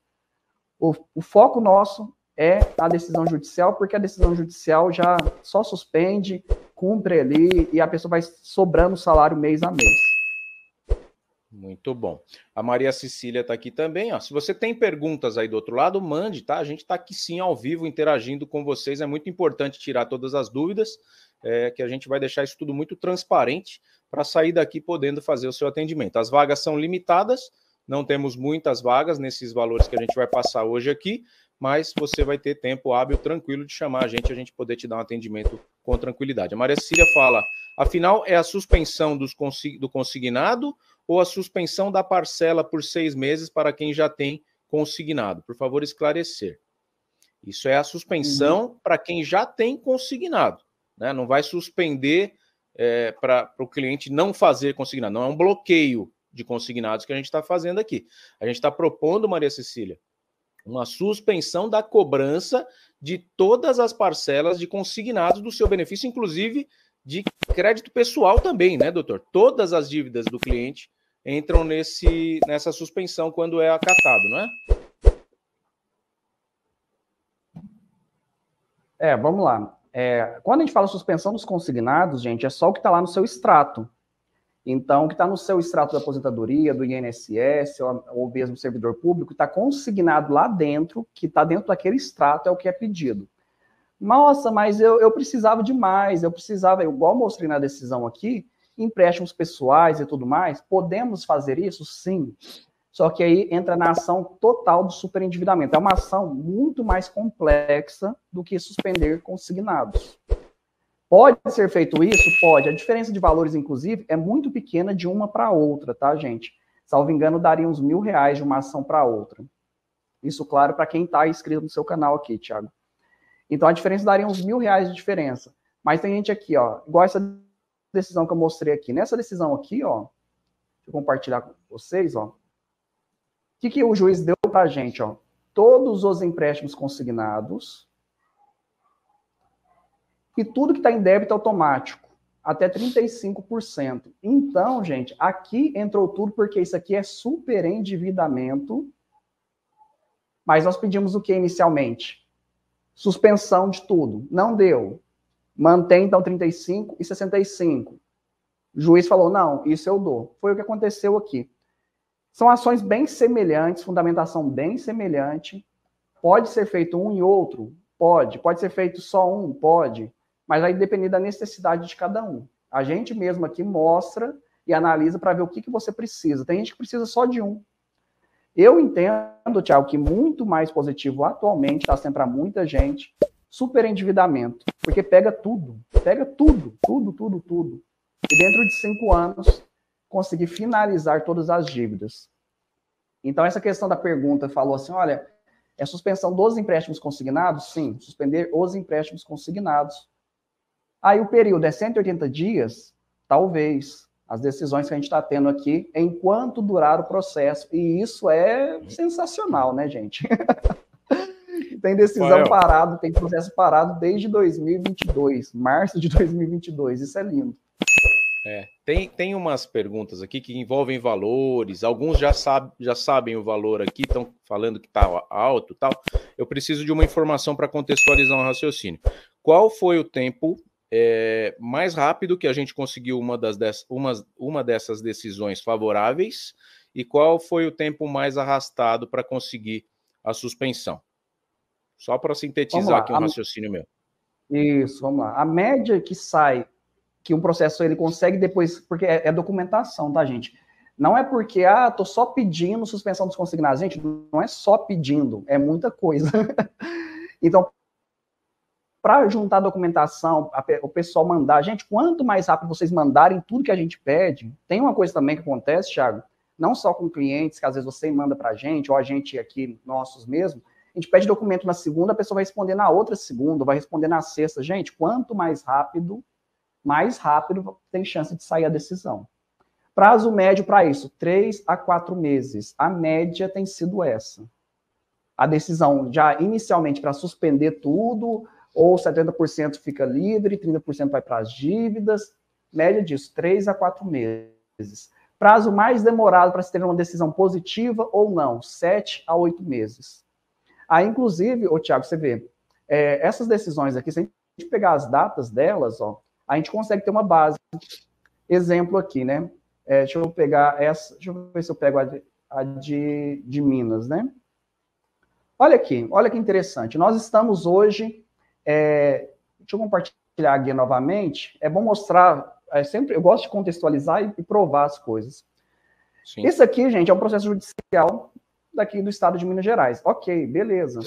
O, o foco nosso é a decisão judicial, porque a decisão judicial já só suspende, cumpre ali e a pessoa vai sobrando salário mês a mês. Muito bom. A Maria Cecília está aqui também. Ó. Se você tem perguntas aí do outro lado, mande, tá? A gente está aqui sim ao vivo interagindo com vocês. É muito importante tirar todas as dúvidas, é, que a gente vai deixar isso tudo muito transparente para sair daqui podendo fazer o seu atendimento. As vagas são limitadas, não temos muitas vagas nesses valores que a gente vai passar hoje aqui mas você vai ter tempo hábil, tranquilo, de chamar a gente, a gente poder te dar um atendimento com tranquilidade. A Maria Cecília fala: afinal, é a suspensão dos consi do consignado ou a suspensão da parcela por seis meses para quem já tem consignado? Por favor, esclarecer. Isso é a suspensão uhum. para quem já tem consignado. Né? Não vai suspender é, para o cliente não fazer consignado. Não é um bloqueio de consignados que a gente está fazendo aqui. A gente está propondo, Maria Cecília, uma suspensão da cobrança de todas as parcelas de consignados do seu benefício, inclusive de crédito pessoal também, né, doutor? Todas as dívidas do cliente entram nesse, nessa suspensão quando é acatado, não é? É, vamos lá. É, quando a gente fala suspensão dos consignados, gente, é só o que está lá no seu extrato. Então, que está no seu extrato da aposentadoria, do INSS, ou, ou mesmo servidor público, está consignado lá dentro, que está dentro daquele extrato, é o que é pedido. Nossa, mas eu, eu precisava de mais, eu precisava, igual mostrei na decisão aqui, empréstimos pessoais e tudo mais, podemos fazer isso? Sim. Só que aí entra na ação total do superendividamento. É uma ação muito mais complexa do que suspender consignados. Pode ser feito isso? Pode. A diferença de valores, inclusive, é muito pequena de uma para outra, tá, gente? Salvo engano, daria uns mil reais de uma ação para outra. Isso, claro, para quem está inscrito no seu canal aqui, Thiago. Então, a diferença daria uns mil reais de diferença. Mas tem gente aqui, ó, igual essa decisão que eu mostrei aqui. Nessa decisão aqui, ó, deixa eu compartilhar com vocês, ó. O que, que o juiz deu para a gente, ó? Todos os empréstimos consignados e tudo que está em débito automático, até 35%. Então, gente, aqui entrou tudo, porque isso aqui é super endividamento. Mas nós pedimos o que inicialmente? Suspensão de tudo. Não deu. Mantém, então, 35 e 65. O juiz falou, não, isso eu dou. Foi o que aconteceu aqui. São ações bem semelhantes, fundamentação bem semelhante. Pode ser feito um e outro? Pode. Pode ser feito só um? Pode. Mas aí depende da necessidade de cada um. A gente mesmo aqui mostra e analisa para ver o que, que você precisa. Tem gente que precisa só de um. Eu entendo, Tiago, que muito mais positivo atualmente está sendo para muita gente super endividamento, porque pega tudo, pega tudo, tudo, tudo, tudo. E dentro de cinco anos conseguir finalizar todas as dívidas. Então essa questão da pergunta falou assim, olha, é suspensão dos empréstimos consignados? Sim, suspender os empréstimos consignados Aí o período é 180 dias? Talvez. As decisões que a gente está tendo aqui, enquanto durar o processo. E isso é sensacional, né, gente? [laughs] tem decisão Rafael. parado, tem processo parado desde 2022, março de 2022. Isso é lindo. É, tem, tem umas perguntas aqui que envolvem valores, alguns já, sabe, já sabem o valor aqui, estão falando que está alto tal. Eu preciso de uma informação para contextualizar um raciocínio. Qual foi o tempo é, mais rápido que a gente conseguiu uma, das dez, uma, uma dessas decisões favoráveis e qual foi o tempo mais arrastado para conseguir a suspensão? Só para sintetizar aqui um a... raciocínio meu. Isso, vamos lá. A média que sai, que um processo ele consegue depois, porque é, é documentação, tá, gente? Não é porque, ah, tô só pedindo suspensão dos consignados. Gente, não é só pedindo, é muita coisa. [laughs] então, para juntar a documentação, a, o pessoal mandar. Gente, quanto mais rápido vocês mandarem tudo que a gente pede, tem uma coisa também que acontece, Thiago, não só com clientes, que às vezes você manda para a gente, ou a gente aqui, nossos mesmo, a gente pede documento na segunda, a pessoa vai responder na outra segunda, vai responder na sexta. Gente, quanto mais rápido, mais rápido tem chance de sair a decisão. Prazo médio para isso, três a quatro meses. A média tem sido essa. A decisão já inicialmente para suspender tudo, ou 70% fica livre, 30% vai para as dívidas, média disso, 3 a 4 meses. Prazo mais demorado para se ter uma decisão positiva ou não, 7 a 8 meses. Aí, inclusive, ô Tiago, você vê, é, essas decisões aqui, se a gente pegar as datas delas, ó, a gente consegue ter uma base. Exemplo aqui, né? É, deixa eu pegar essa, deixa eu ver se eu pego a de, a de, de Minas, né? Olha aqui, olha que interessante. Nós estamos hoje é, deixa eu compartilhar aqui novamente. É bom mostrar, é sempre, eu gosto de contextualizar e, e provar as coisas. Sim. Isso aqui, gente, é um processo judicial daqui do estado de Minas Gerais. Ok, beleza.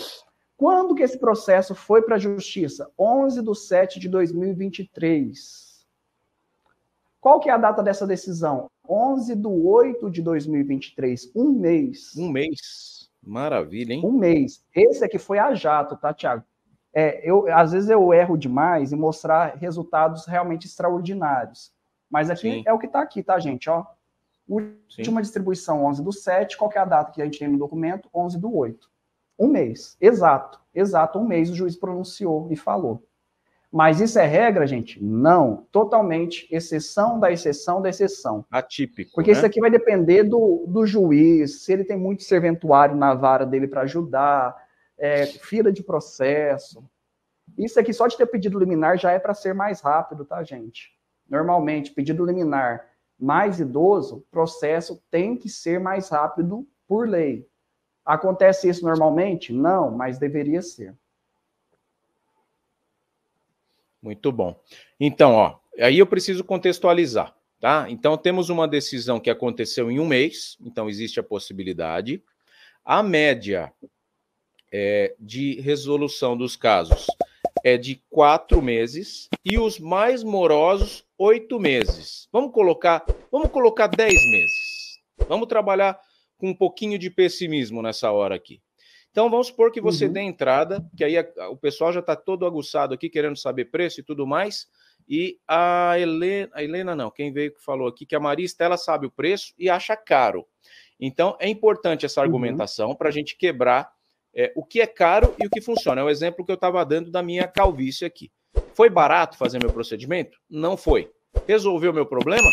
Quando que esse processo foi para a justiça? 11 de 7 de 2023. Qual que é a data dessa decisão? 11 de 8 de 2023, um mês. Um mês. Maravilha, hein? Um mês. Esse aqui foi a jato, tá, Tiago? é, eu, às vezes eu erro demais em mostrar resultados realmente extraordinários. Mas aqui Sim. é o que está aqui, tá, gente? Ó, última Sim. distribuição, 11 do 7. Qual é a data que a gente tem no documento? 11 do 8. Um mês, exato. Exato, um mês o juiz pronunciou e falou. Mas isso é regra, gente? Não. Totalmente exceção da exceção da exceção. Atípico. Porque né? isso aqui vai depender do, do juiz, se ele tem muito serventuário na vara dele para ajudar, é, fila de processo. Isso aqui só de ter pedido liminar já é para ser mais rápido, tá, gente? Normalmente, pedido liminar mais idoso, processo tem que ser mais rápido por lei. Acontece isso normalmente? Não, mas deveria ser. Muito bom. Então, ó, aí eu preciso contextualizar, tá? Então temos uma decisão que aconteceu em um mês, então existe a possibilidade. A média é, de resolução dos casos é de quatro meses e os mais morosos, oito meses. Vamos colocar, vamos colocar dez meses. Vamos trabalhar com um pouquinho de pessimismo nessa hora aqui. Então vamos supor que você uhum. dê entrada, que aí a, o pessoal já está todo aguçado aqui querendo saber preço e tudo mais. E a Helena, a Helena não, quem veio que falou aqui que a Marista ela sabe o preço e acha caro. Então é importante essa uhum. argumentação uhum. para a gente quebrar é, o que é caro e o que funciona. É o exemplo que eu estava dando da minha calvície aqui. Foi barato fazer meu procedimento? Não foi. Resolveu meu problema?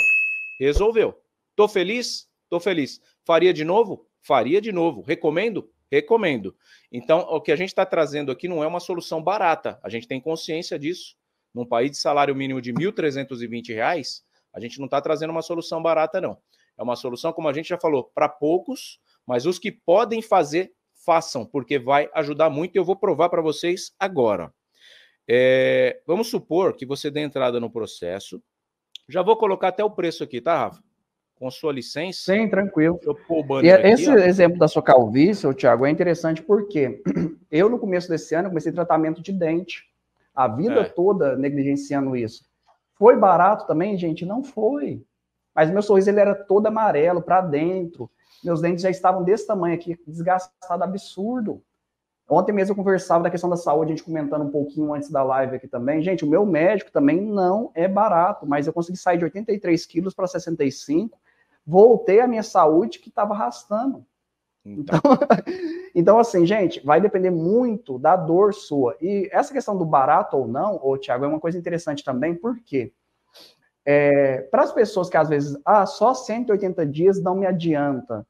Resolveu. Tô feliz? Tô feliz. Faria de novo? Faria de novo. Recomendo? Recomendo. Então, o que a gente está trazendo aqui não é uma solução barata. A gente tem consciência disso. Num país de salário mínimo de R$ 1.320, a gente não está trazendo uma solução barata, não. É uma solução, como a gente já falou, para poucos, mas os que podem fazer façam, porque vai ajudar muito e eu vou provar para vocês agora. É, vamos supor que você dê entrada no processo. Já vou colocar até o preço aqui, tá, Rafa? Com sua licença. Sim, tranquilo. e esse exemplo da sua calvície, Thiago, é interessante porque [clears throat] eu, no começo desse ano, comecei tratamento de dente. A vida é. toda negligenciando isso. Foi barato também, gente? Não foi. Mas meu sorriso ele era todo amarelo para dentro. Meus dentes já estavam desse tamanho aqui, desgastado, absurdo. Ontem mesmo eu conversava da questão da saúde, a gente comentando um pouquinho antes da live aqui também. Gente, o meu médico também não é barato, mas eu consegui sair de 83 quilos para 65, voltei à minha saúde que estava arrastando. Então. Então, [laughs] então, assim, gente, vai depender muito da dor sua. E essa questão do barato ou não, ô, Thiago, é uma coisa interessante também, porque é, para as pessoas que às vezes, ah, só 180 dias não me adianta.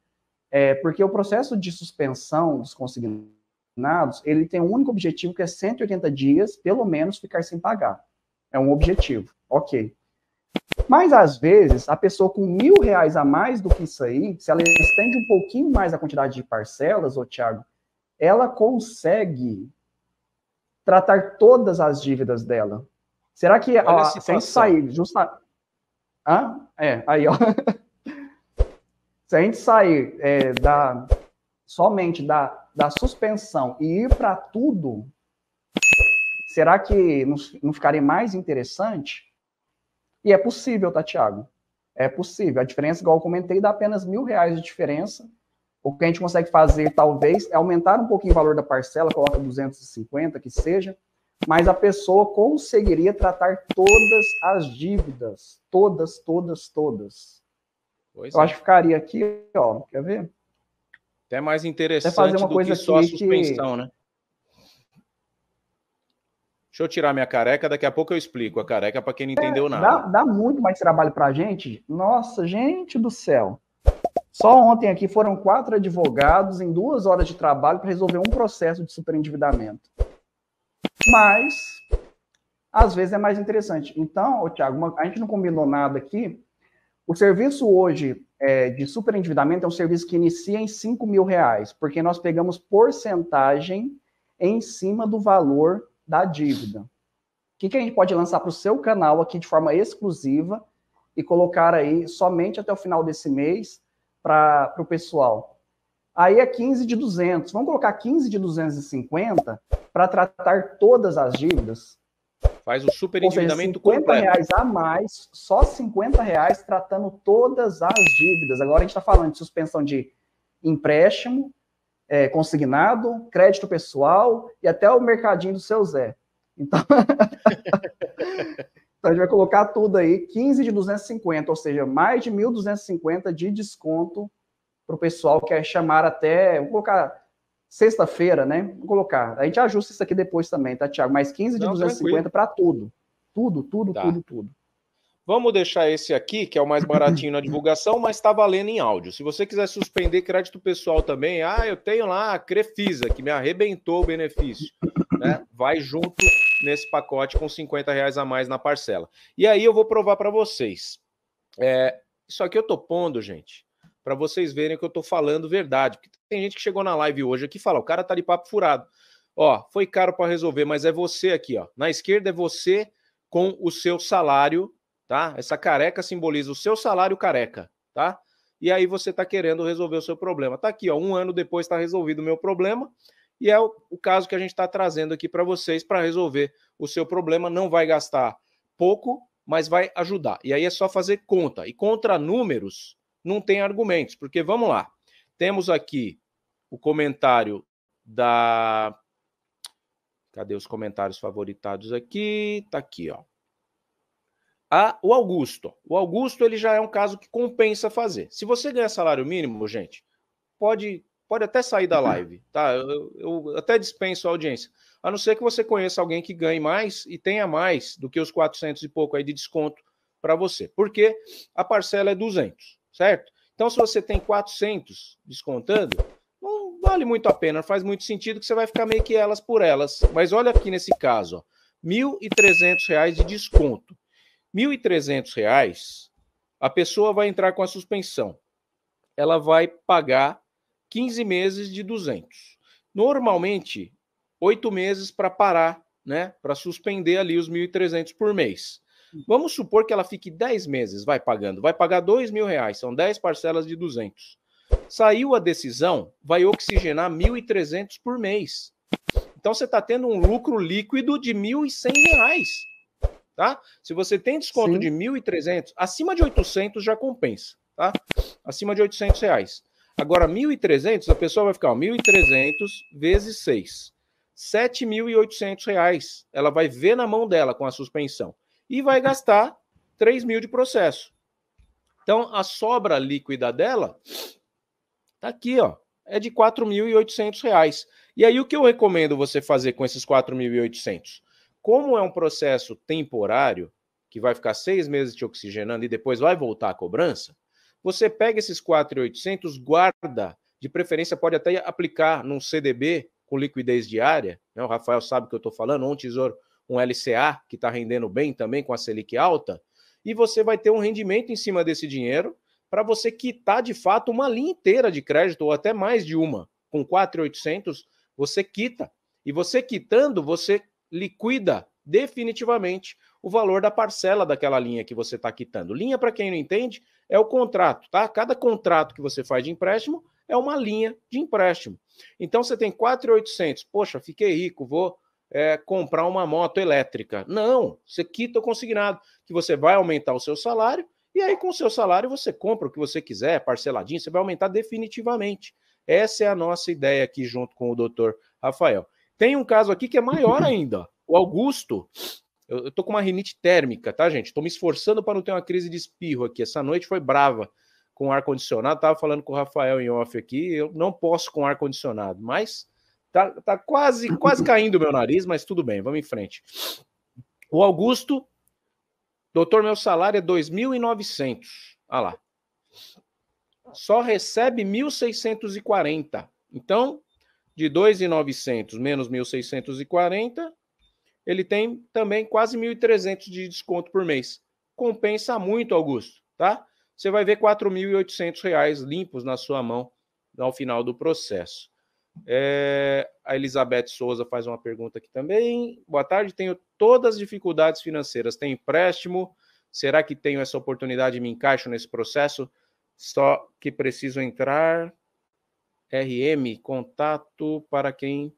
É, porque o processo de suspensão dos consignados, ele tem um único objetivo, que é 180 dias, pelo menos, ficar sem pagar. É um objetivo, ok. Mas, às vezes, a pessoa com mil reais a mais do que isso aí, se ela estende um pouquinho mais a quantidade de parcelas, ô Tiago, ela consegue tratar todas as dívidas dela. Será que, ó, sem sair, justamente... Ah, é, aí, ó... [laughs] Se a gente sair é, da, somente da, da suspensão e ir para tudo, será que não, não ficaria mais interessante? E é possível, tá, Tiago? É possível. A diferença, igual eu comentei, dá apenas mil reais de diferença. O que a gente consegue fazer, talvez, é aumentar um pouquinho o valor da parcela, coloca 250, que seja, mas a pessoa conseguiria tratar todas as dívidas. Todas, todas, todas. Pois eu é. acho que ficaria aqui, ó. Quer ver? Até mais interessante Até fazer uma coisa que só a suspensão, que... né? Deixa eu tirar minha careca, daqui a pouco eu explico a careca para quem não é, entendeu nada. Dá, dá, muito mais trabalho para a gente. Nossa, gente do céu. Só ontem aqui foram quatro advogados em duas horas de trabalho para resolver um processo de superendividamento. Mas, às vezes é mais interessante. Então, Tiago, a gente não combinou nada aqui, o serviço hoje é, de superendividamento é um serviço que inicia em 5 mil reais, porque nós pegamos porcentagem em cima do valor da dívida. O que, que a gente pode lançar para o seu canal aqui de forma exclusiva e colocar aí somente até o final desse mês para o pessoal? Aí é 15 de 200. Vamos colocar 15 de 250 para tratar todas as dívidas? Faz o super endividamento com 50 completo. reais a mais, só 50 reais tratando todas as dívidas. Agora a gente está falando de suspensão de empréstimo, é, consignado, crédito pessoal e até o mercadinho do seu Zé. Então... [laughs] então, a gente vai colocar tudo aí, 15 de 250, ou seja, mais de 1.250 de desconto para o pessoal que quer é chamar até, vou colocar sexta-feira, né? Vou colocar. A gente ajusta isso aqui depois também, tá, Tiago? Mais 15 de Não, 250 para tudo. Tudo, tudo, tá. tudo, tudo. Vamos deixar esse aqui, que é o mais baratinho na divulgação, mas está valendo em áudio. Se você quiser suspender crédito pessoal também, ah, eu tenho lá a Crefisa, que me arrebentou o benefício. Né? Vai junto nesse pacote com 50 reais a mais na parcela. E aí eu vou provar para vocês. É, isso aqui eu tô pondo, gente, para vocês verem que eu estou falando verdade. Porque tem gente que chegou na live hoje aqui e fala: o cara tá de papo furado. Ó, foi caro para resolver, mas é você aqui, ó. Na esquerda é você com o seu salário, tá? Essa careca simboliza o seu salário careca, tá? E aí você tá querendo resolver o seu problema. Tá aqui, ó, um ano depois está resolvido o meu problema. E é o, o caso que a gente está trazendo aqui para vocês para resolver o seu problema. Não vai gastar pouco, mas vai ajudar. E aí é só fazer conta. E contra números, não tem argumentos, porque vamos lá. Temos aqui o comentário da. Cadê os comentários favoritados aqui? Tá aqui, ó. Ah, o Augusto. O Augusto ele já é um caso que compensa fazer. Se você ganhar salário mínimo, gente, pode pode até sair da [laughs] live, tá? Eu, eu, até dispenso a audiência. A não ser que você conheça alguém que ganhe mais e tenha mais do que os 400 e pouco aí de desconto para você. Porque a parcela é 200 certo? Então, se você tem 400 descontando, não vale muito a pena, não faz muito sentido que você vai ficar meio que elas por elas. Mas olha aqui nesse caso, ó, R$ 1.300 de desconto. R$ 1.300, a pessoa vai entrar com a suspensão. Ela vai pagar 15 meses de 200. Normalmente, oito meses para parar, né? Para suspender ali os 1.300 por mês. Vamos supor que ela fique 10 meses, vai pagando, vai pagar 2 mil reais, são 10 parcelas de 200. Saiu a decisão, vai oxigenar 1.300 por mês. Então você está tendo um lucro líquido de 1.100 reais. Tá? Se você tem desconto Sim. de 1.300, acima de 800 já compensa. Tá? Acima de 800 reais. Agora, 1.300, a pessoa vai ficar 1.300 vezes 6. 7.800 reais. Ela vai ver na mão dela com a suspensão e vai gastar 3 mil de processo. Então, a sobra líquida dela está aqui, ó, é de R$ 4.800. E aí, o que eu recomendo você fazer com esses 4.800? Como é um processo temporário, que vai ficar seis meses te oxigenando e depois vai voltar à cobrança, você pega esses 4.800, guarda, de preferência pode até aplicar num CDB com liquidez diária, né? o Rafael sabe o que eu estou falando, é um tesouro um LCA que está rendendo bem também com a Selic alta, e você vai ter um rendimento em cima desse dinheiro para você quitar de fato uma linha inteira de crédito ou até mais de uma. Com 4,800 você quita. E você quitando, você liquida definitivamente o valor da parcela daquela linha que você está quitando. Linha, para quem não entende, é o contrato, tá? Cada contrato que você faz de empréstimo é uma linha de empréstimo. Então você tem 4,800. Poxa, fiquei rico, vou é, comprar uma moto elétrica. Não, você quita o consignado, que você vai aumentar o seu salário, e aí com o seu salário você compra o que você quiser, parceladinho, você vai aumentar definitivamente. Essa é a nossa ideia aqui junto com o doutor Rafael. Tem um caso aqui que é maior [laughs] ainda. O Augusto, eu, eu tô com uma rinite térmica, tá, gente? Tô me esforçando para não ter uma crise de espirro aqui. Essa noite foi brava com ar-condicionado. Tava falando com o Rafael em off aqui. Eu não posso com ar-condicionado, mas Tá, tá quase, quase [laughs] caindo o meu nariz, mas tudo bem, vamos em frente. O Augusto, doutor, meu salário é 2.900. Olha lá. Só recebe 1.640. Então, de 2.900 menos 1.640, ele tem também quase 1.300 de desconto por mês. Compensa muito, Augusto, tá? Você vai ver R$ 4.800 limpos na sua mão ao final do processo. É, a Elizabeth Souza faz uma pergunta aqui também. Boa tarde, tenho todas as dificuldades financeiras. Tem empréstimo? Será que tenho essa oportunidade e me encaixo nesse processo? Só que preciso entrar. RM, contato para quem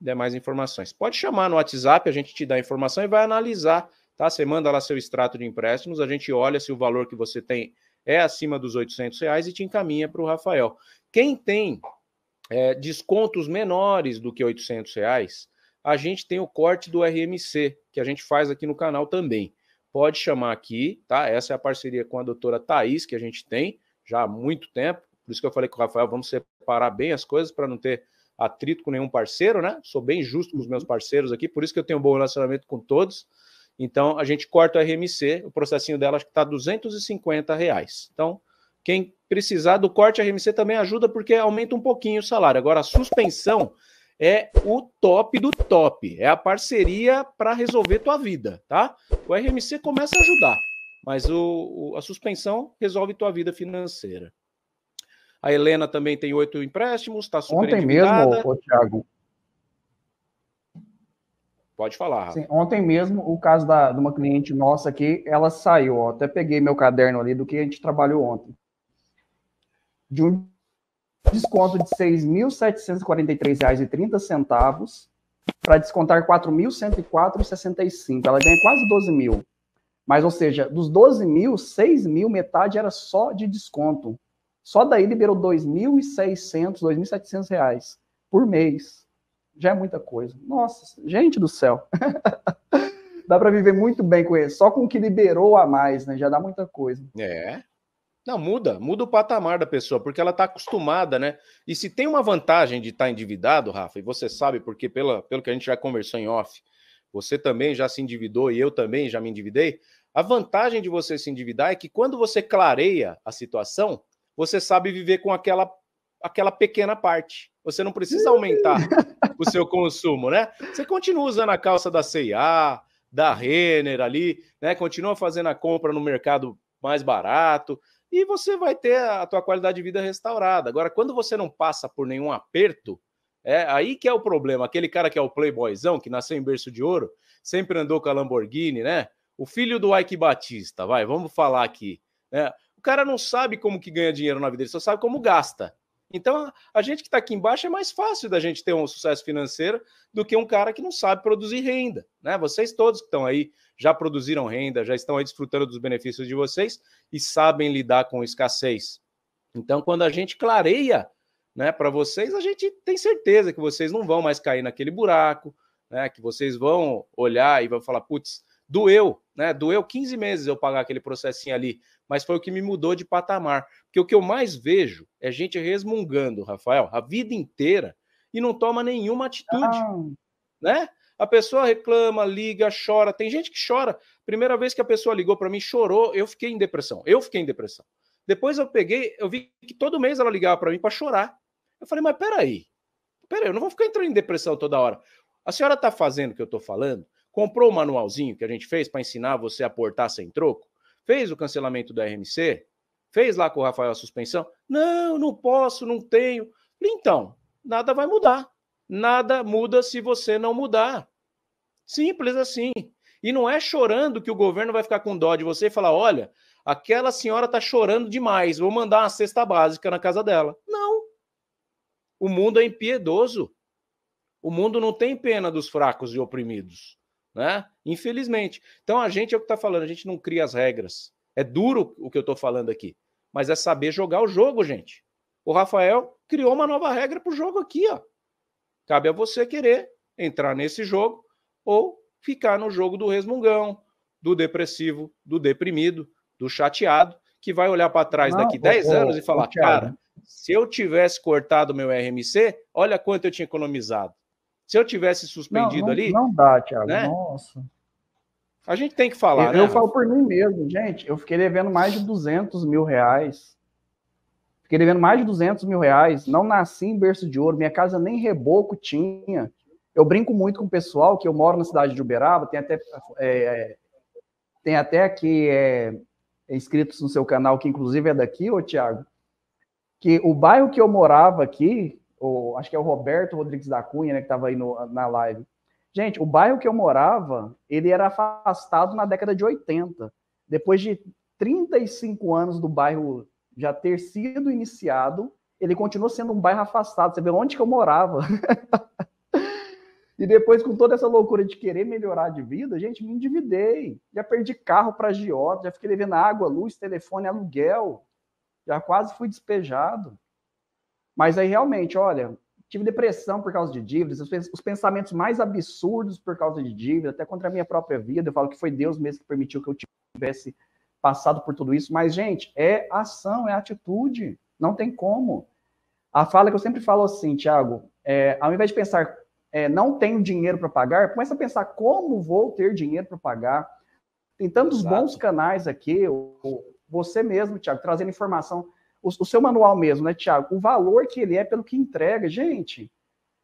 der mais informações. Pode chamar no WhatsApp, a gente te dá a informação e vai analisar, tá? Você manda lá seu extrato de empréstimos, a gente olha se o valor que você tem é acima dos 800 reais e te encaminha para o Rafael. Quem tem é, descontos menores do que R$ 800, reais, a gente tem o corte do RMC, que a gente faz aqui no canal também. Pode chamar aqui, tá? Essa é a parceria com a doutora Thaís, que a gente tem já há muito tempo. Por isso que eu falei com o Rafael, vamos separar bem as coisas para não ter atrito com nenhum parceiro, né? Sou bem justo com os meus parceiros aqui, por isso que eu tenho um bom relacionamento com todos. Então, a gente corta o RMC, o processinho dela está R$ 250. Reais. Então, quem precisar do corte RMC também ajuda, porque aumenta um pouquinho o salário. Agora, a suspensão é o top do top. É a parceria para resolver tua vida, tá? O RMC começa a ajudar, mas o, o, a suspensão resolve tua vida financeira. A Helena também tem oito empréstimos, está super Ontem mesmo, ô, Thiago. Pode falar. Sim, ontem mesmo, o caso da, de uma cliente nossa aqui, ela saiu. Ó, até peguei meu caderno ali do que a gente trabalhou ontem de um desconto de R$ 6.743,30 para descontar R$ 4.104,65. Ela ganha quase 12 mil. Mas, ou seja, dos 12 mil, 6 mil, metade era só de desconto. Só daí liberou 2.600, 2.700 reais por mês. Já é muita coisa. Nossa, gente do céu. [laughs] dá para viver muito bem com isso Só com o que liberou a mais, né? Já dá muita coisa. É. Não, muda, muda o patamar da pessoa, porque ela está acostumada, né? E se tem uma vantagem de estar tá endividado, Rafa, e você sabe, porque pela, pelo que a gente já conversou em off, você também já se endividou e eu também já me endividei. A vantagem de você se endividar é que quando você clareia a situação, você sabe viver com aquela, aquela pequena parte. Você não precisa aumentar [laughs] o seu consumo, né? Você continua usando a calça da CIA, da Renner ali, né? Continua fazendo a compra no mercado mais barato e você vai ter a tua qualidade de vida restaurada. Agora, quando você não passa por nenhum aperto, é aí que é o problema. Aquele cara que é o playboyzão, que nasceu em berço de ouro, sempre andou com a Lamborghini, né? O filho do Ike Batista, vai, vamos falar aqui. Né? O cara não sabe como que ganha dinheiro na vida, ele só sabe como gasta. Então, a gente que está aqui embaixo é mais fácil da gente ter um sucesso financeiro do que um cara que não sabe produzir renda. Né? Vocês todos que estão aí já produziram renda, já estão aí desfrutando dos benefícios de vocês e sabem lidar com escassez. Então, quando a gente clareia né, para vocês, a gente tem certeza que vocês não vão mais cair naquele buraco, né, que vocês vão olhar e vão falar, putz, doeu, né? Doeu 15 meses eu pagar aquele processinho ali mas foi o que me mudou de patamar. Porque o que eu mais vejo é gente resmungando, Rafael, a vida inteira e não toma nenhuma atitude, né? A pessoa reclama, liga, chora. Tem gente que chora. Primeira vez que a pessoa ligou para mim, chorou, eu fiquei em depressão. Eu fiquei em depressão. Depois eu peguei, eu vi que todo mês ela ligava para mim para chorar. Eu falei, mas peraí, peraí, eu não vou ficar entrando em depressão toda hora. A senhora está fazendo o que eu estou falando? Comprou o um manualzinho que a gente fez para ensinar você a portar sem troco? Fez o cancelamento da RMC? Fez lá com o Rafael a suspensão? Não, não posso, não tenho. Então, nada vai mudar. Nada muda se você não mudar. Simples assim. E não é chorando que o governo vai ficar com dó de você e falar: olha, aquela senhora está chorando demais, vou mandar uma cesta básica na casa dela. Não. O mundo é impiedoso. O mundo não tem pena dos fracos e oprimidos né? Infelizmente. Então a gente é o que está falando, a gente não cria as regras. É duro o que eu estou falando aqui, mas é saber jogar o jogo, gente. O Rafael criou uma nova regra para o jogo aqui, ó. Cabe a você querer entrar nesse jogo ou ficar no jogo do resmungão, do depressivo, do deprimido, do chateado, que vai olhar para trás não, daqui 10 anos e falar: cara, se eu tivesse cortado meu RMC, olha quanto eu tinha economizado. Se eu tivesse suspendido não, não, ali. Não dá, Thiago. Né? Nossa. A gente tem que falar. Eu, né, eu falo por mim mesmo, gente. Eu fiquei devendo mais de 200 mil reais. Fiquei devendo mais de 200 mil reais. Não nasci em berço de ouro. Minha casa nem reboco tinha. Eu brinco muito com o pessoal que eu moro na cidade de Uberaba. Tem até, é, tem até aqui é, é inscritos no seu canal, que inclusive é daqui, ô Tiago. Que o bairro que eu morava aqui, o, acho que é o Roberto Rodrigues da Cunha, né, que estava aí no, na live. Gente, o bairro que eu morava, ele era afastado na década de 80. Depois de 35 anos do bairro já ter sido iniciado, ele continuou sendo um bairro afastado. Você vê onde que eu morava. [laughs] e depois, com toda essa loucura de querer melhorar de vida, gente, me endividei. Já perdi carro para agiota, já fiquei devendo água, luz, telefone, aluguel. Já quase fui despejado. Mas aí realmente, olha, tive depressão por causa de dívidas, os pensamentos mais absurdos por causa de dívida, até contra a minha própria vida. Eu falo que foi Deus mesmo que permitiu que eu tivesse passado por tudo isso. Mas, gente, é ação, é atitude, não tem como. A fala que eu sempre falo assim, Tiago, é, ao invés de pensar, é, não tenho dinheiro para pagar, começa a pensar como vou ter dinheiro para pagar. Tem tantos Exato. bons canais aqui, você mesmo, Tiago, trazendo informação o, o seu manual mesmo, né, Tiago? O valor que ele é pelo que entrega. Gente,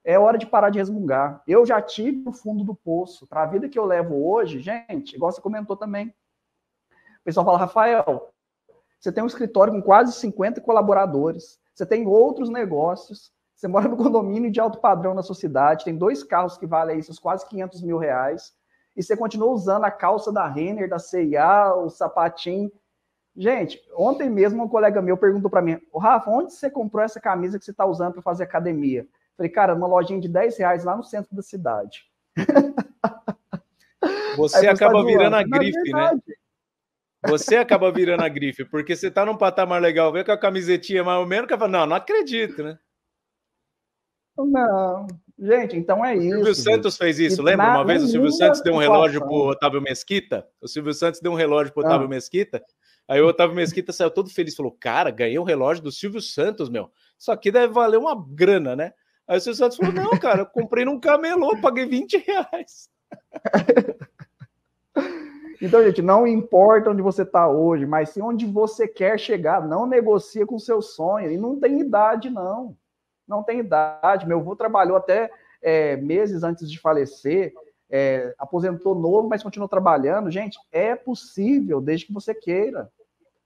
é hora de parar de resmungar. Eu já tive no fundo do poço. Para a vida que eu levo hoje, gente, igual você comentou também. O pessoal fala, Rafael, você tem um escritório com quase 50 colaboradores, você tem outros negócios, você mora no condomínio de alto padrão na sua cidade, tem dois carros que valem seus quase 500 mil reais, e você continua usando a calça da Renner, da CIA, o sapatinho Gente, ontem mesmo um colega meu perguntou para mim, o Rafa, onde você comprou essa camisa que você está usando para fazer academia? Falei, cara, numa lojinha de 10 reais lá no centro da cidade. [laughs] Você acaba virando a é grife, né? Você acaba virando a grife, porque você está num patamar legal, vê com a camisetinha mais ou menos, que não, não acredito, né? Não. Gente, então é isso. O Silvio Santos fez isso, lembra? Uma vez o Silvio Santos deu um relógio para o Otávio Mesquita. O Silvio Santos deu um relógio para o ah. Otávio ah. Mesquita Aí o Otávio Mesquita saiu todo feliz, falou: Cara, ganhei o um relógio do Silvio Santos, meu. Isso aqui deve valer uma grana, né? Aí o Silvio Santos falou: Não, [laughs] cara, eu comprei num camelô, paguei 20 reais. [laughs] Então, gente, não importa onde você está hoje, mas sim onde você quer chegar. Não negocia com seu sonho. E não tem idade, não. Não tem idade. Meu avô trabalhou até é, meses antes de falecer. É, aposentou novo, mas continuou trabalhando. Gente, é possível, desde que você queira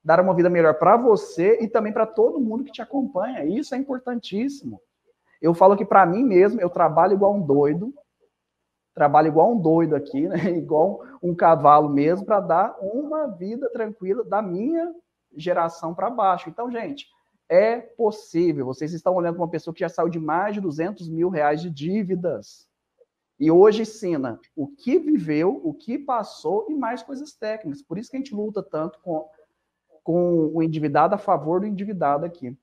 dar uma vida melhor para você e também para todo mundo que te acompanha. Isso é importantíssimo. Eu falo que para mim mesmo, eu trabalho igual um doido, trabalho igual um doido aqui, né? [laughs] igual um cavalo mesmo, para dar uma vida tranquila da minha geração para baixo. Então, gente, é possível. Vocês estão olhando para uma pessoa que já saiu de mais de 200 mil reais de dívidas. E hoje ensina o que viveu, o que passou e mais coisas técnicas. Por isso que a gente luta tanto com com o endividado a favor do endividado aqui.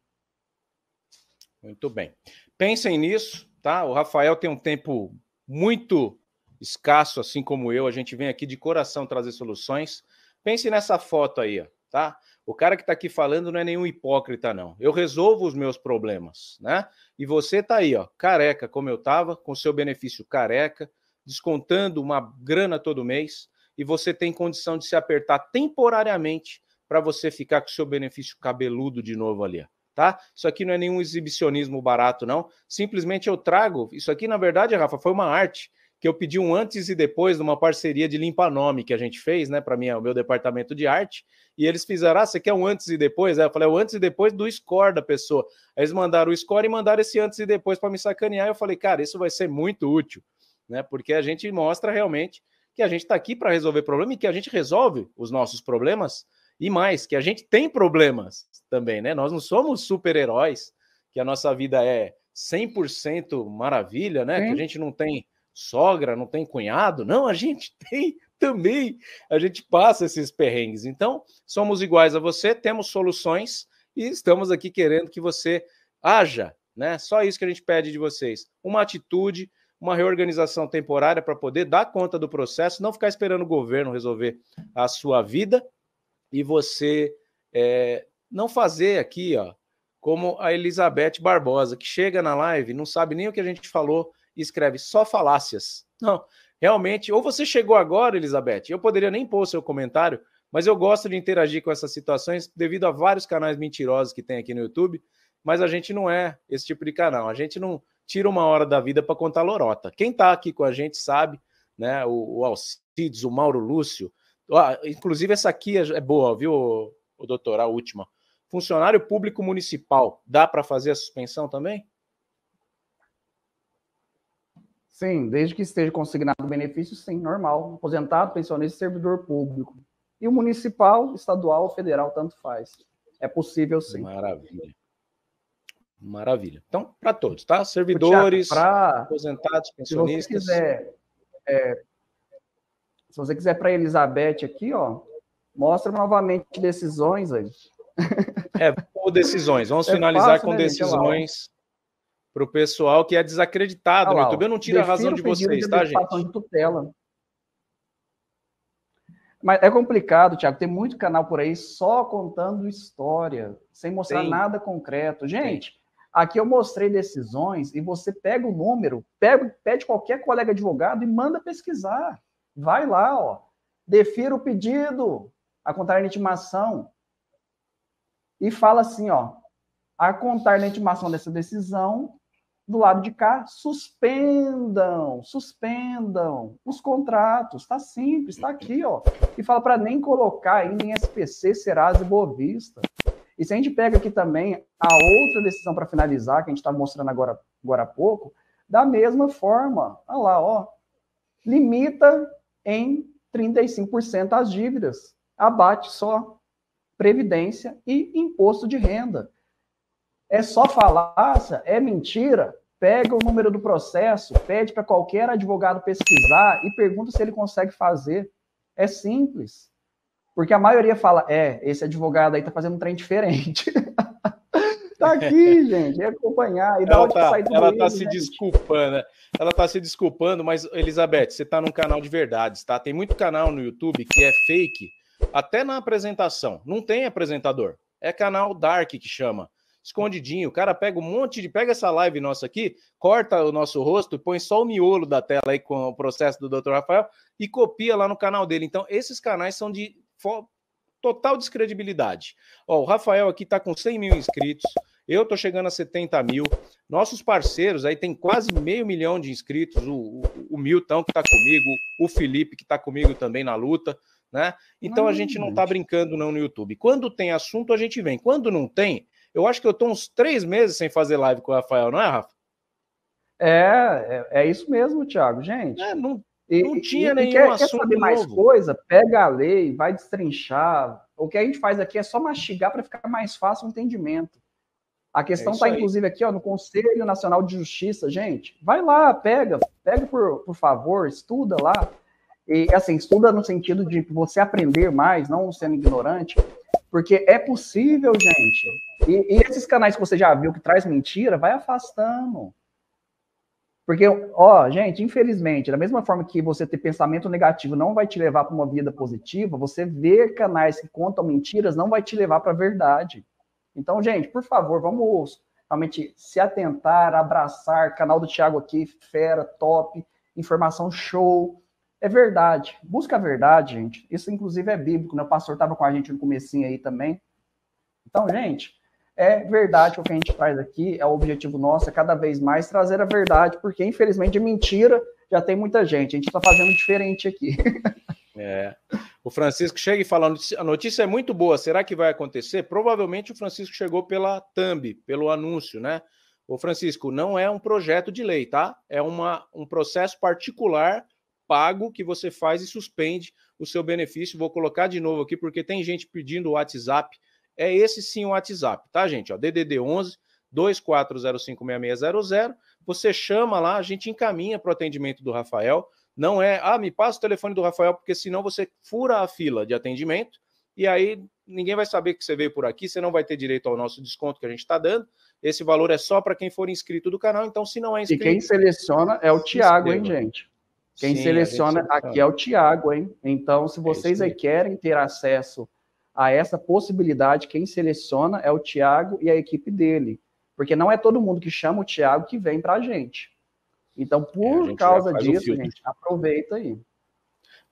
Muito bem. Pensem nisso, tá? O Rafael tem um tempo muito escasso, assim como eu. A gente vem aqui de coração trazer soluções. Pense nessa foto aí, tá? O cara que está aqui falando não é nenhum hipócrita, não. Eu resolvo os meus problemas, né? E você está aí, ó, careca, como eu estava com seu benefício careca, descontando uma grana todo mês, e você tem condição de se apertar temporariamente para você ficar com o seu benefício cabeludo de novo ali, tá? Isso aqui não é nenhum exibicionismo barato, não. Simplesmente eu trago. Isso aqui, na verdade, Rafa, foi uma arte que eu pedi um antes e depois numa parceria de limpa nome que a gente fez, né, para mim o meu departamento de arte, e eles fizeram, ah, você quer um antes e depois? Aí eu falei, é o antes e depois do score da pessoa. Aí eles mandaram o score e mandaram esse antes e depois para me sacanear. Eu falei, cara, isso vai ser muito útil, né? Porque a gente mostra realmente que a gente está aqui para resolver problema e que a gente resolve os nossos problemas e mais, que a gente tem problemas também, né? Nós não somos super-heróis, que a nossa vida é 100% maravilha, né? Sim. Que a gente não tem sogra, não tem cunhado. Não, a gente [laughs] tem também. A gente passa esses perrengues. Então, somos iguais a você, temos soluções e estamos aqui querendo que você haja, né? Só isso que a gente pede de vocês. Uma atitude, uma reorganização temporária para poder dar conta do processo, não ficar esperando o governo resolver a sua vida, e você é, não fazer aqui, ó, como a Elizabeth Barbosa, que chega na live, não sabe nem o que a gente falou e escreve só falácias. Não, realmente, ou você chegou agora, Elizabeth, eu poderia nem pôr o seu comentário, mas eu gosto de interagir com essas situações devido a vários canais mentirosos que tem aqui no YouTube, mas a gente não é esse tipo de canal, a gente não tira uma hora da vida para contar lorota. Quem está aqui com a gente sabe, né, o, o Alcides, o Mauro Lúcio, inclusive, essa aqui é, é boa, viu, o doutor? A última. Funcionário público municipal, dá para fazer a suspensão também? Sim, desde que esteja consignado benefício, sim, normal. Aposentado, pensionista, servidor público. E o municipal, estadual, federal, tanto faz. É possível, sim. Maravilha. Maravilha. Então, para todos, tá? Servidores, pra... aposentados, pensionistas. Se você quiser é, se você quiser para Elizabeth aqui, ó, mostra novamente decisões aí. É, por decisões. Vamos [laughs] é finalizar fácil, com né, decisões para o pessoal que é desacreditado no YouTube. Eu não tiro a razão de vocês, tá, gente? De tutela. Mas é complicado, Tiago. Tem muito canal por aí só contando história, sem mostrar Sim. nada concreto. Gente, Sim. aqui eu mostrei decisões e você pega o número, pega, pede qualquer colega advogado e manda pesquisar. Vai lá, ó. Defira o pedido, a na intimação. E fala assim, ó. A na intimação dessa decisão, do lado de cá, suspendam, suspendam os contratos. Está simples, está aqui, ó. E fala para nem colocar ainda em SPC, Serasa e Boavista. E se a gente pega aqui também a outra decisão para finalizar, que a gente está mostrando agora, agora há pouco, da mesma forma, olha lá, ó, limita em 35% as dívidas. Abate só previdência e imposto de renda. É só falácia, é mentira. Pega o número do processo, pede para qualquer advogado pesquisar e pergunta se ele consegue fazer. É simples. Porque a maioria fala: é, esse advogado aí está fazendo um trem diferente. [laughs] Tá aqui, gente, é acompanhar. E ela tá, ela meio, tá se né? desculpando, é. ela tá se desculpando, mas, Elizabeth, você tá num canal de verdades, tá? Tem muito canal no YouTube que é fake, até na apresentação. Não tem apresentador. É canal Dark que chama. Escondidinho. O cara pega um monte de. Pega essa live nossa aqui, corta o nosso rosto e põe só o miolo da tela aí com o processo do Dr. Rafael e copia lá no canal dele. Então, esses canais são de total descredibilidade. Ó, o Rafael aqui tá com 100 mil inscritos. Eu estou chegando a 70 mil. Nossos parceiros aí tem quase meio milhão de inscritos. O, o, o Milton que está comigo, o Felipe que está comigo também na luta, né? Então a gente não está brincando não no YouTube. Quando tem assunto a gente vem. Quando não tem, eu acho que eu estou uns três meses sem fazer live com o Rafael, não é, Rafa? É, é, é isso mesmo, Thiago. Gente, é, não, e, não tinha e, nenhum e quer, assunto quer saber novo. mais coisa? Pega a lei, vai destrinchar. O que a gente faz aqui é só mastigar para ficar mais fácil o entendimento. A é questão está, é inclusive, aqui ó, no Conselho Nacional de Justiça, gente. Vai lá, pega, pega por, por favor, estuda lá. E assim, estuda no sentido de você aprender mais, não sendo ignorante. Porque é possível, gente. E, e esses canais que você já viu que traz mentira, vai afastando. Porque, ó, gente, infelizmente, da mesma forma que você ter pensamento negativo não vai te levar para uma vida positiva, você ver canais que contam mentiras não vai te levar para a verdade. Então, gente, por favor, vamos realmente se atentar, abraçar. Canal do Thiago aqui, fera, top, informação show. É verdade. Busca a verdade, gente. Isso, inclusive, é bíblico, né? O pastor estava com a gente no comecinho aí também. Então, gente, é verdade o que a gente faz aqui, é o objetivo nosso, é cada vez mais trazer a verdade, porque, infelizmente, mentira já tem muita gente. A gente está fazendo diferente aqui. [laughs] É. O Francisco chega e fala: a notícia é muito boa, será que vai acontecer? Provavelmente o Francisco chegou pela thumb, pelo anúncio, né? O Francisco, não é um projeto de lei, tá? É uma, um processo particular pago que você faz e suspende o seu benefício. Vou colocar de novo aqui, porque tem gente pedindo o WhatsApp. É esse sim o WhatsApp, tá, gente? Ó, DDD 11 24056600. Você chama lá, a gente encaminha para o atendimento do Rafael. Não é, ah, me passa o telefone do Rafael, porque senão você fura a fila de atendimento e aí ninguém vai saber que você veio por aqui, você não vai ter direito ao nosso desconto que a gente está dando. Esse valor é só para quem for inscrito do canal, então se não é inscrito. E quem seleciona é o Tiago, hein, gente? Quem Sim, seleciona aqui é o Tiago, hein? Então, se é vocês é aí querem ter acesso a essa possibilidade, quem seleciona é o Tiago e a equipe dele. Porque não é todo mundo que chama o Tiago que vem para a gente. Então, por é, causa disso, gente, aproveita aí.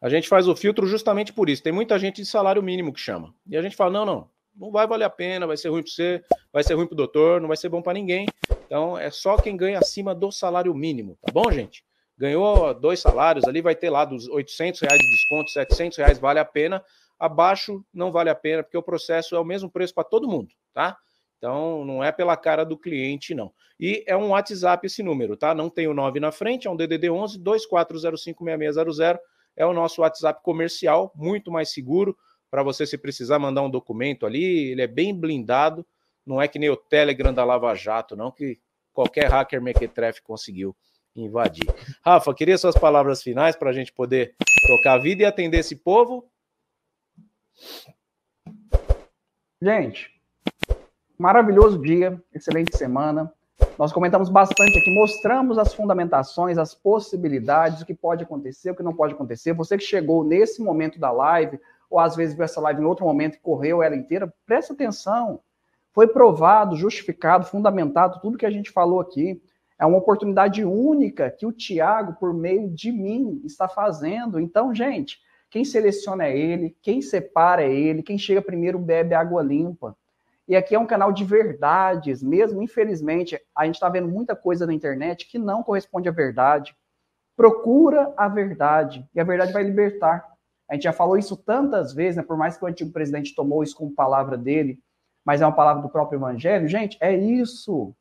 A gente faz o filtro justamente por isso. Tem muita gente de salário mínimo que chama. E a gente fala: não, não, não vai valer a pena, vai ser ruim para você, vai ser ruim para o doutor, não vai ser bom para ninguém. Então, é só quem ganha acima do salário mínimo, tá bom, gente? Ganhou dois salários ali, vai ter lá dos 800 reais de desconto, 700 reais, vale a pena. Abaixo, não vale a pena, porque o processo é o mesmo preço para todo mundo, tá? Então, não é pela cara do cliente, não. E é um WhatsApp esse número, tá? Não tem o 9 na frente, é um DDD 11 24056600. É o nosso WhatsApp comercial, muito mais seguro para você, se precisar, mandar um documento ali. Ele é bem blindado, não é que nem o Telegram da Lava Jato, não, que qualquer hacker mequetrefe conseguiu invadir. Rafa, queria suas palavras finais para a gente poder tocar a vida e atender esse povo. Gente, maravilhoso dia, excelente semana. Nós comentamos bastante aqui, mostramos as fundamentações, as possibilidades, o que pode acontecer, o que não pode acontecer. Você que chegou nesse momento da live, ou às vezes viu essa live em outro momento e correu ela inteira, presta atenção. Foi provado, justificado, fundamentado tudo que a gente falou aqui. É uma oportunidade única que o Tiago, por meio de mim, está fazendo. Então, gente, quem seleciona é ele, quem separa é ele, quem chega primeiro bebe água limpa. E aqui é um canal de verdades mesmo. Infelizmente, a gente está vendo muita coisa na internet que não corresponde à verdade. Procura a verdade e a verdade vai libertar. A gente já falou isso tantas vezes, né? por mais que o antigo presidente tomou isso como palavra dele, mas é uma palavra do próprio evangelho. Gente, é isso.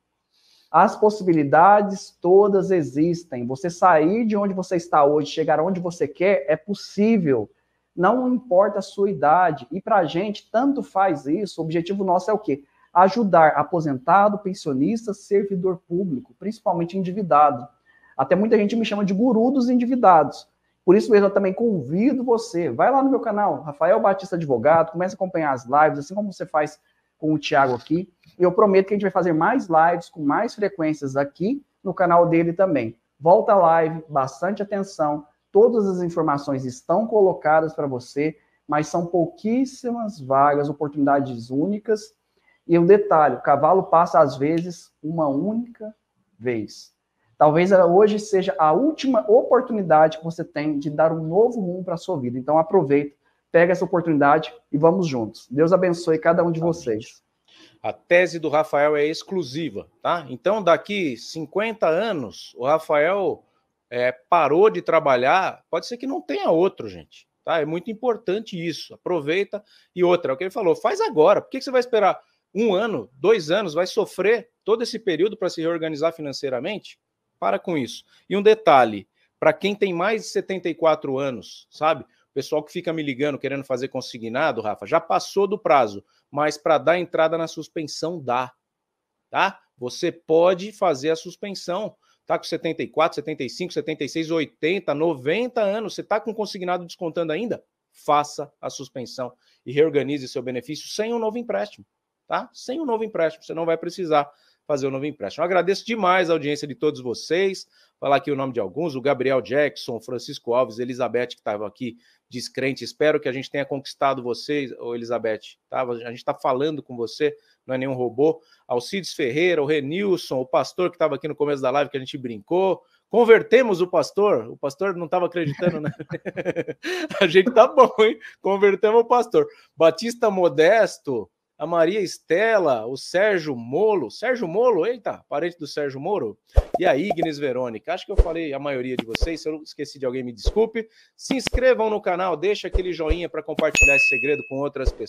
As possibilidades todas existem. Você sair de onde você está hoje, chegar onde você quer, é possível não importa a sua idade. E para a gente, tanto faz isso, o objetivo nosso é o quê? Ajudar aposentado, pensionista, servidor público, principalmente endividado. Até muita gente me chama de guru dos endividados. Por isso mesmo, eu também convido você, vai lá no meu canal, Rafael Batista Advogado, começa a acompanhar as lives, assim como você faz com o Tiago aqui. E eu prometo que a gente vai fazer mais lives com mais frequências aqui no canal dele também. Volta a live, bastante atenção, todas as informações estão colocadas para você, mas são pouquíssimas vagas, oportunidades únicas. E um detalhe: o cavalo passa, às vezes, uma única vez. Talvez hoje seja a última oportunidade que você tem de dar um novo rumo para a sua vida. Então, aproveita, pega essa oportunidade e vamos juntos. Deus abençoe cada um de vocês. A tese do Rafael é exclusiva, tá? Então, daqui 50 anos, o Rafael é, parou de trabalhar, pode ser que não tenha outro, gente. Tá? É muito importante isso. Aproveita. E outra, é o que ele falou, faz agora. Por que, que você vai esperar um ano, dois anos, vai sofrer todo esse período para se reorganizar financeiramente? Para com isso. E um detalhe, para quem tem mais de 74 anos, sabe? O pessoal que fica me ligando querendo fazer consignado, Rafa, já passou do prazo, mas para dar entrada na suspensão dá, tá? Você pode fazer a suspensão está com 74, 75, 76, 80, 90 anos, você está com consignado descontando ainda? Faça a suspensão e reorganize seu benefício sem um novo empréstimo, tá? Sem um novo empréstimo, você não vai precisar fazer o um novo empréstimo. Eu agradeço demais a audiência de todos vocês. Falar aqui o nome de alguns: o Gabriel Jackson, Francisco Alves, Elizabeth, que estavam aqui descrente. Espero que a gente tenha conquistado vocês, Elizabeth. Tá? A gente está falando com você, não é nenhum robô. Alcides Ferreira, o Renilson, o pastor que estava aqui no começo da live, que a gente brincou. Convertemos o pastor. O pastor não estava acreditando, né? [laughs] a gente tá bom, hein? Convertemos o pastor. Batista Modesto, a Maria Estela, o Sérgio Molo, Sérgio Molo, eita, parente do Sérgio Moro, e a Ignis Verônica. Acho que eu falei a maioria de vocês, se eu esqueci de alguém, me desculpe. Se inscrevam no canal, deixa aquele joinha para compartilhar esse segredo com outras pessoas.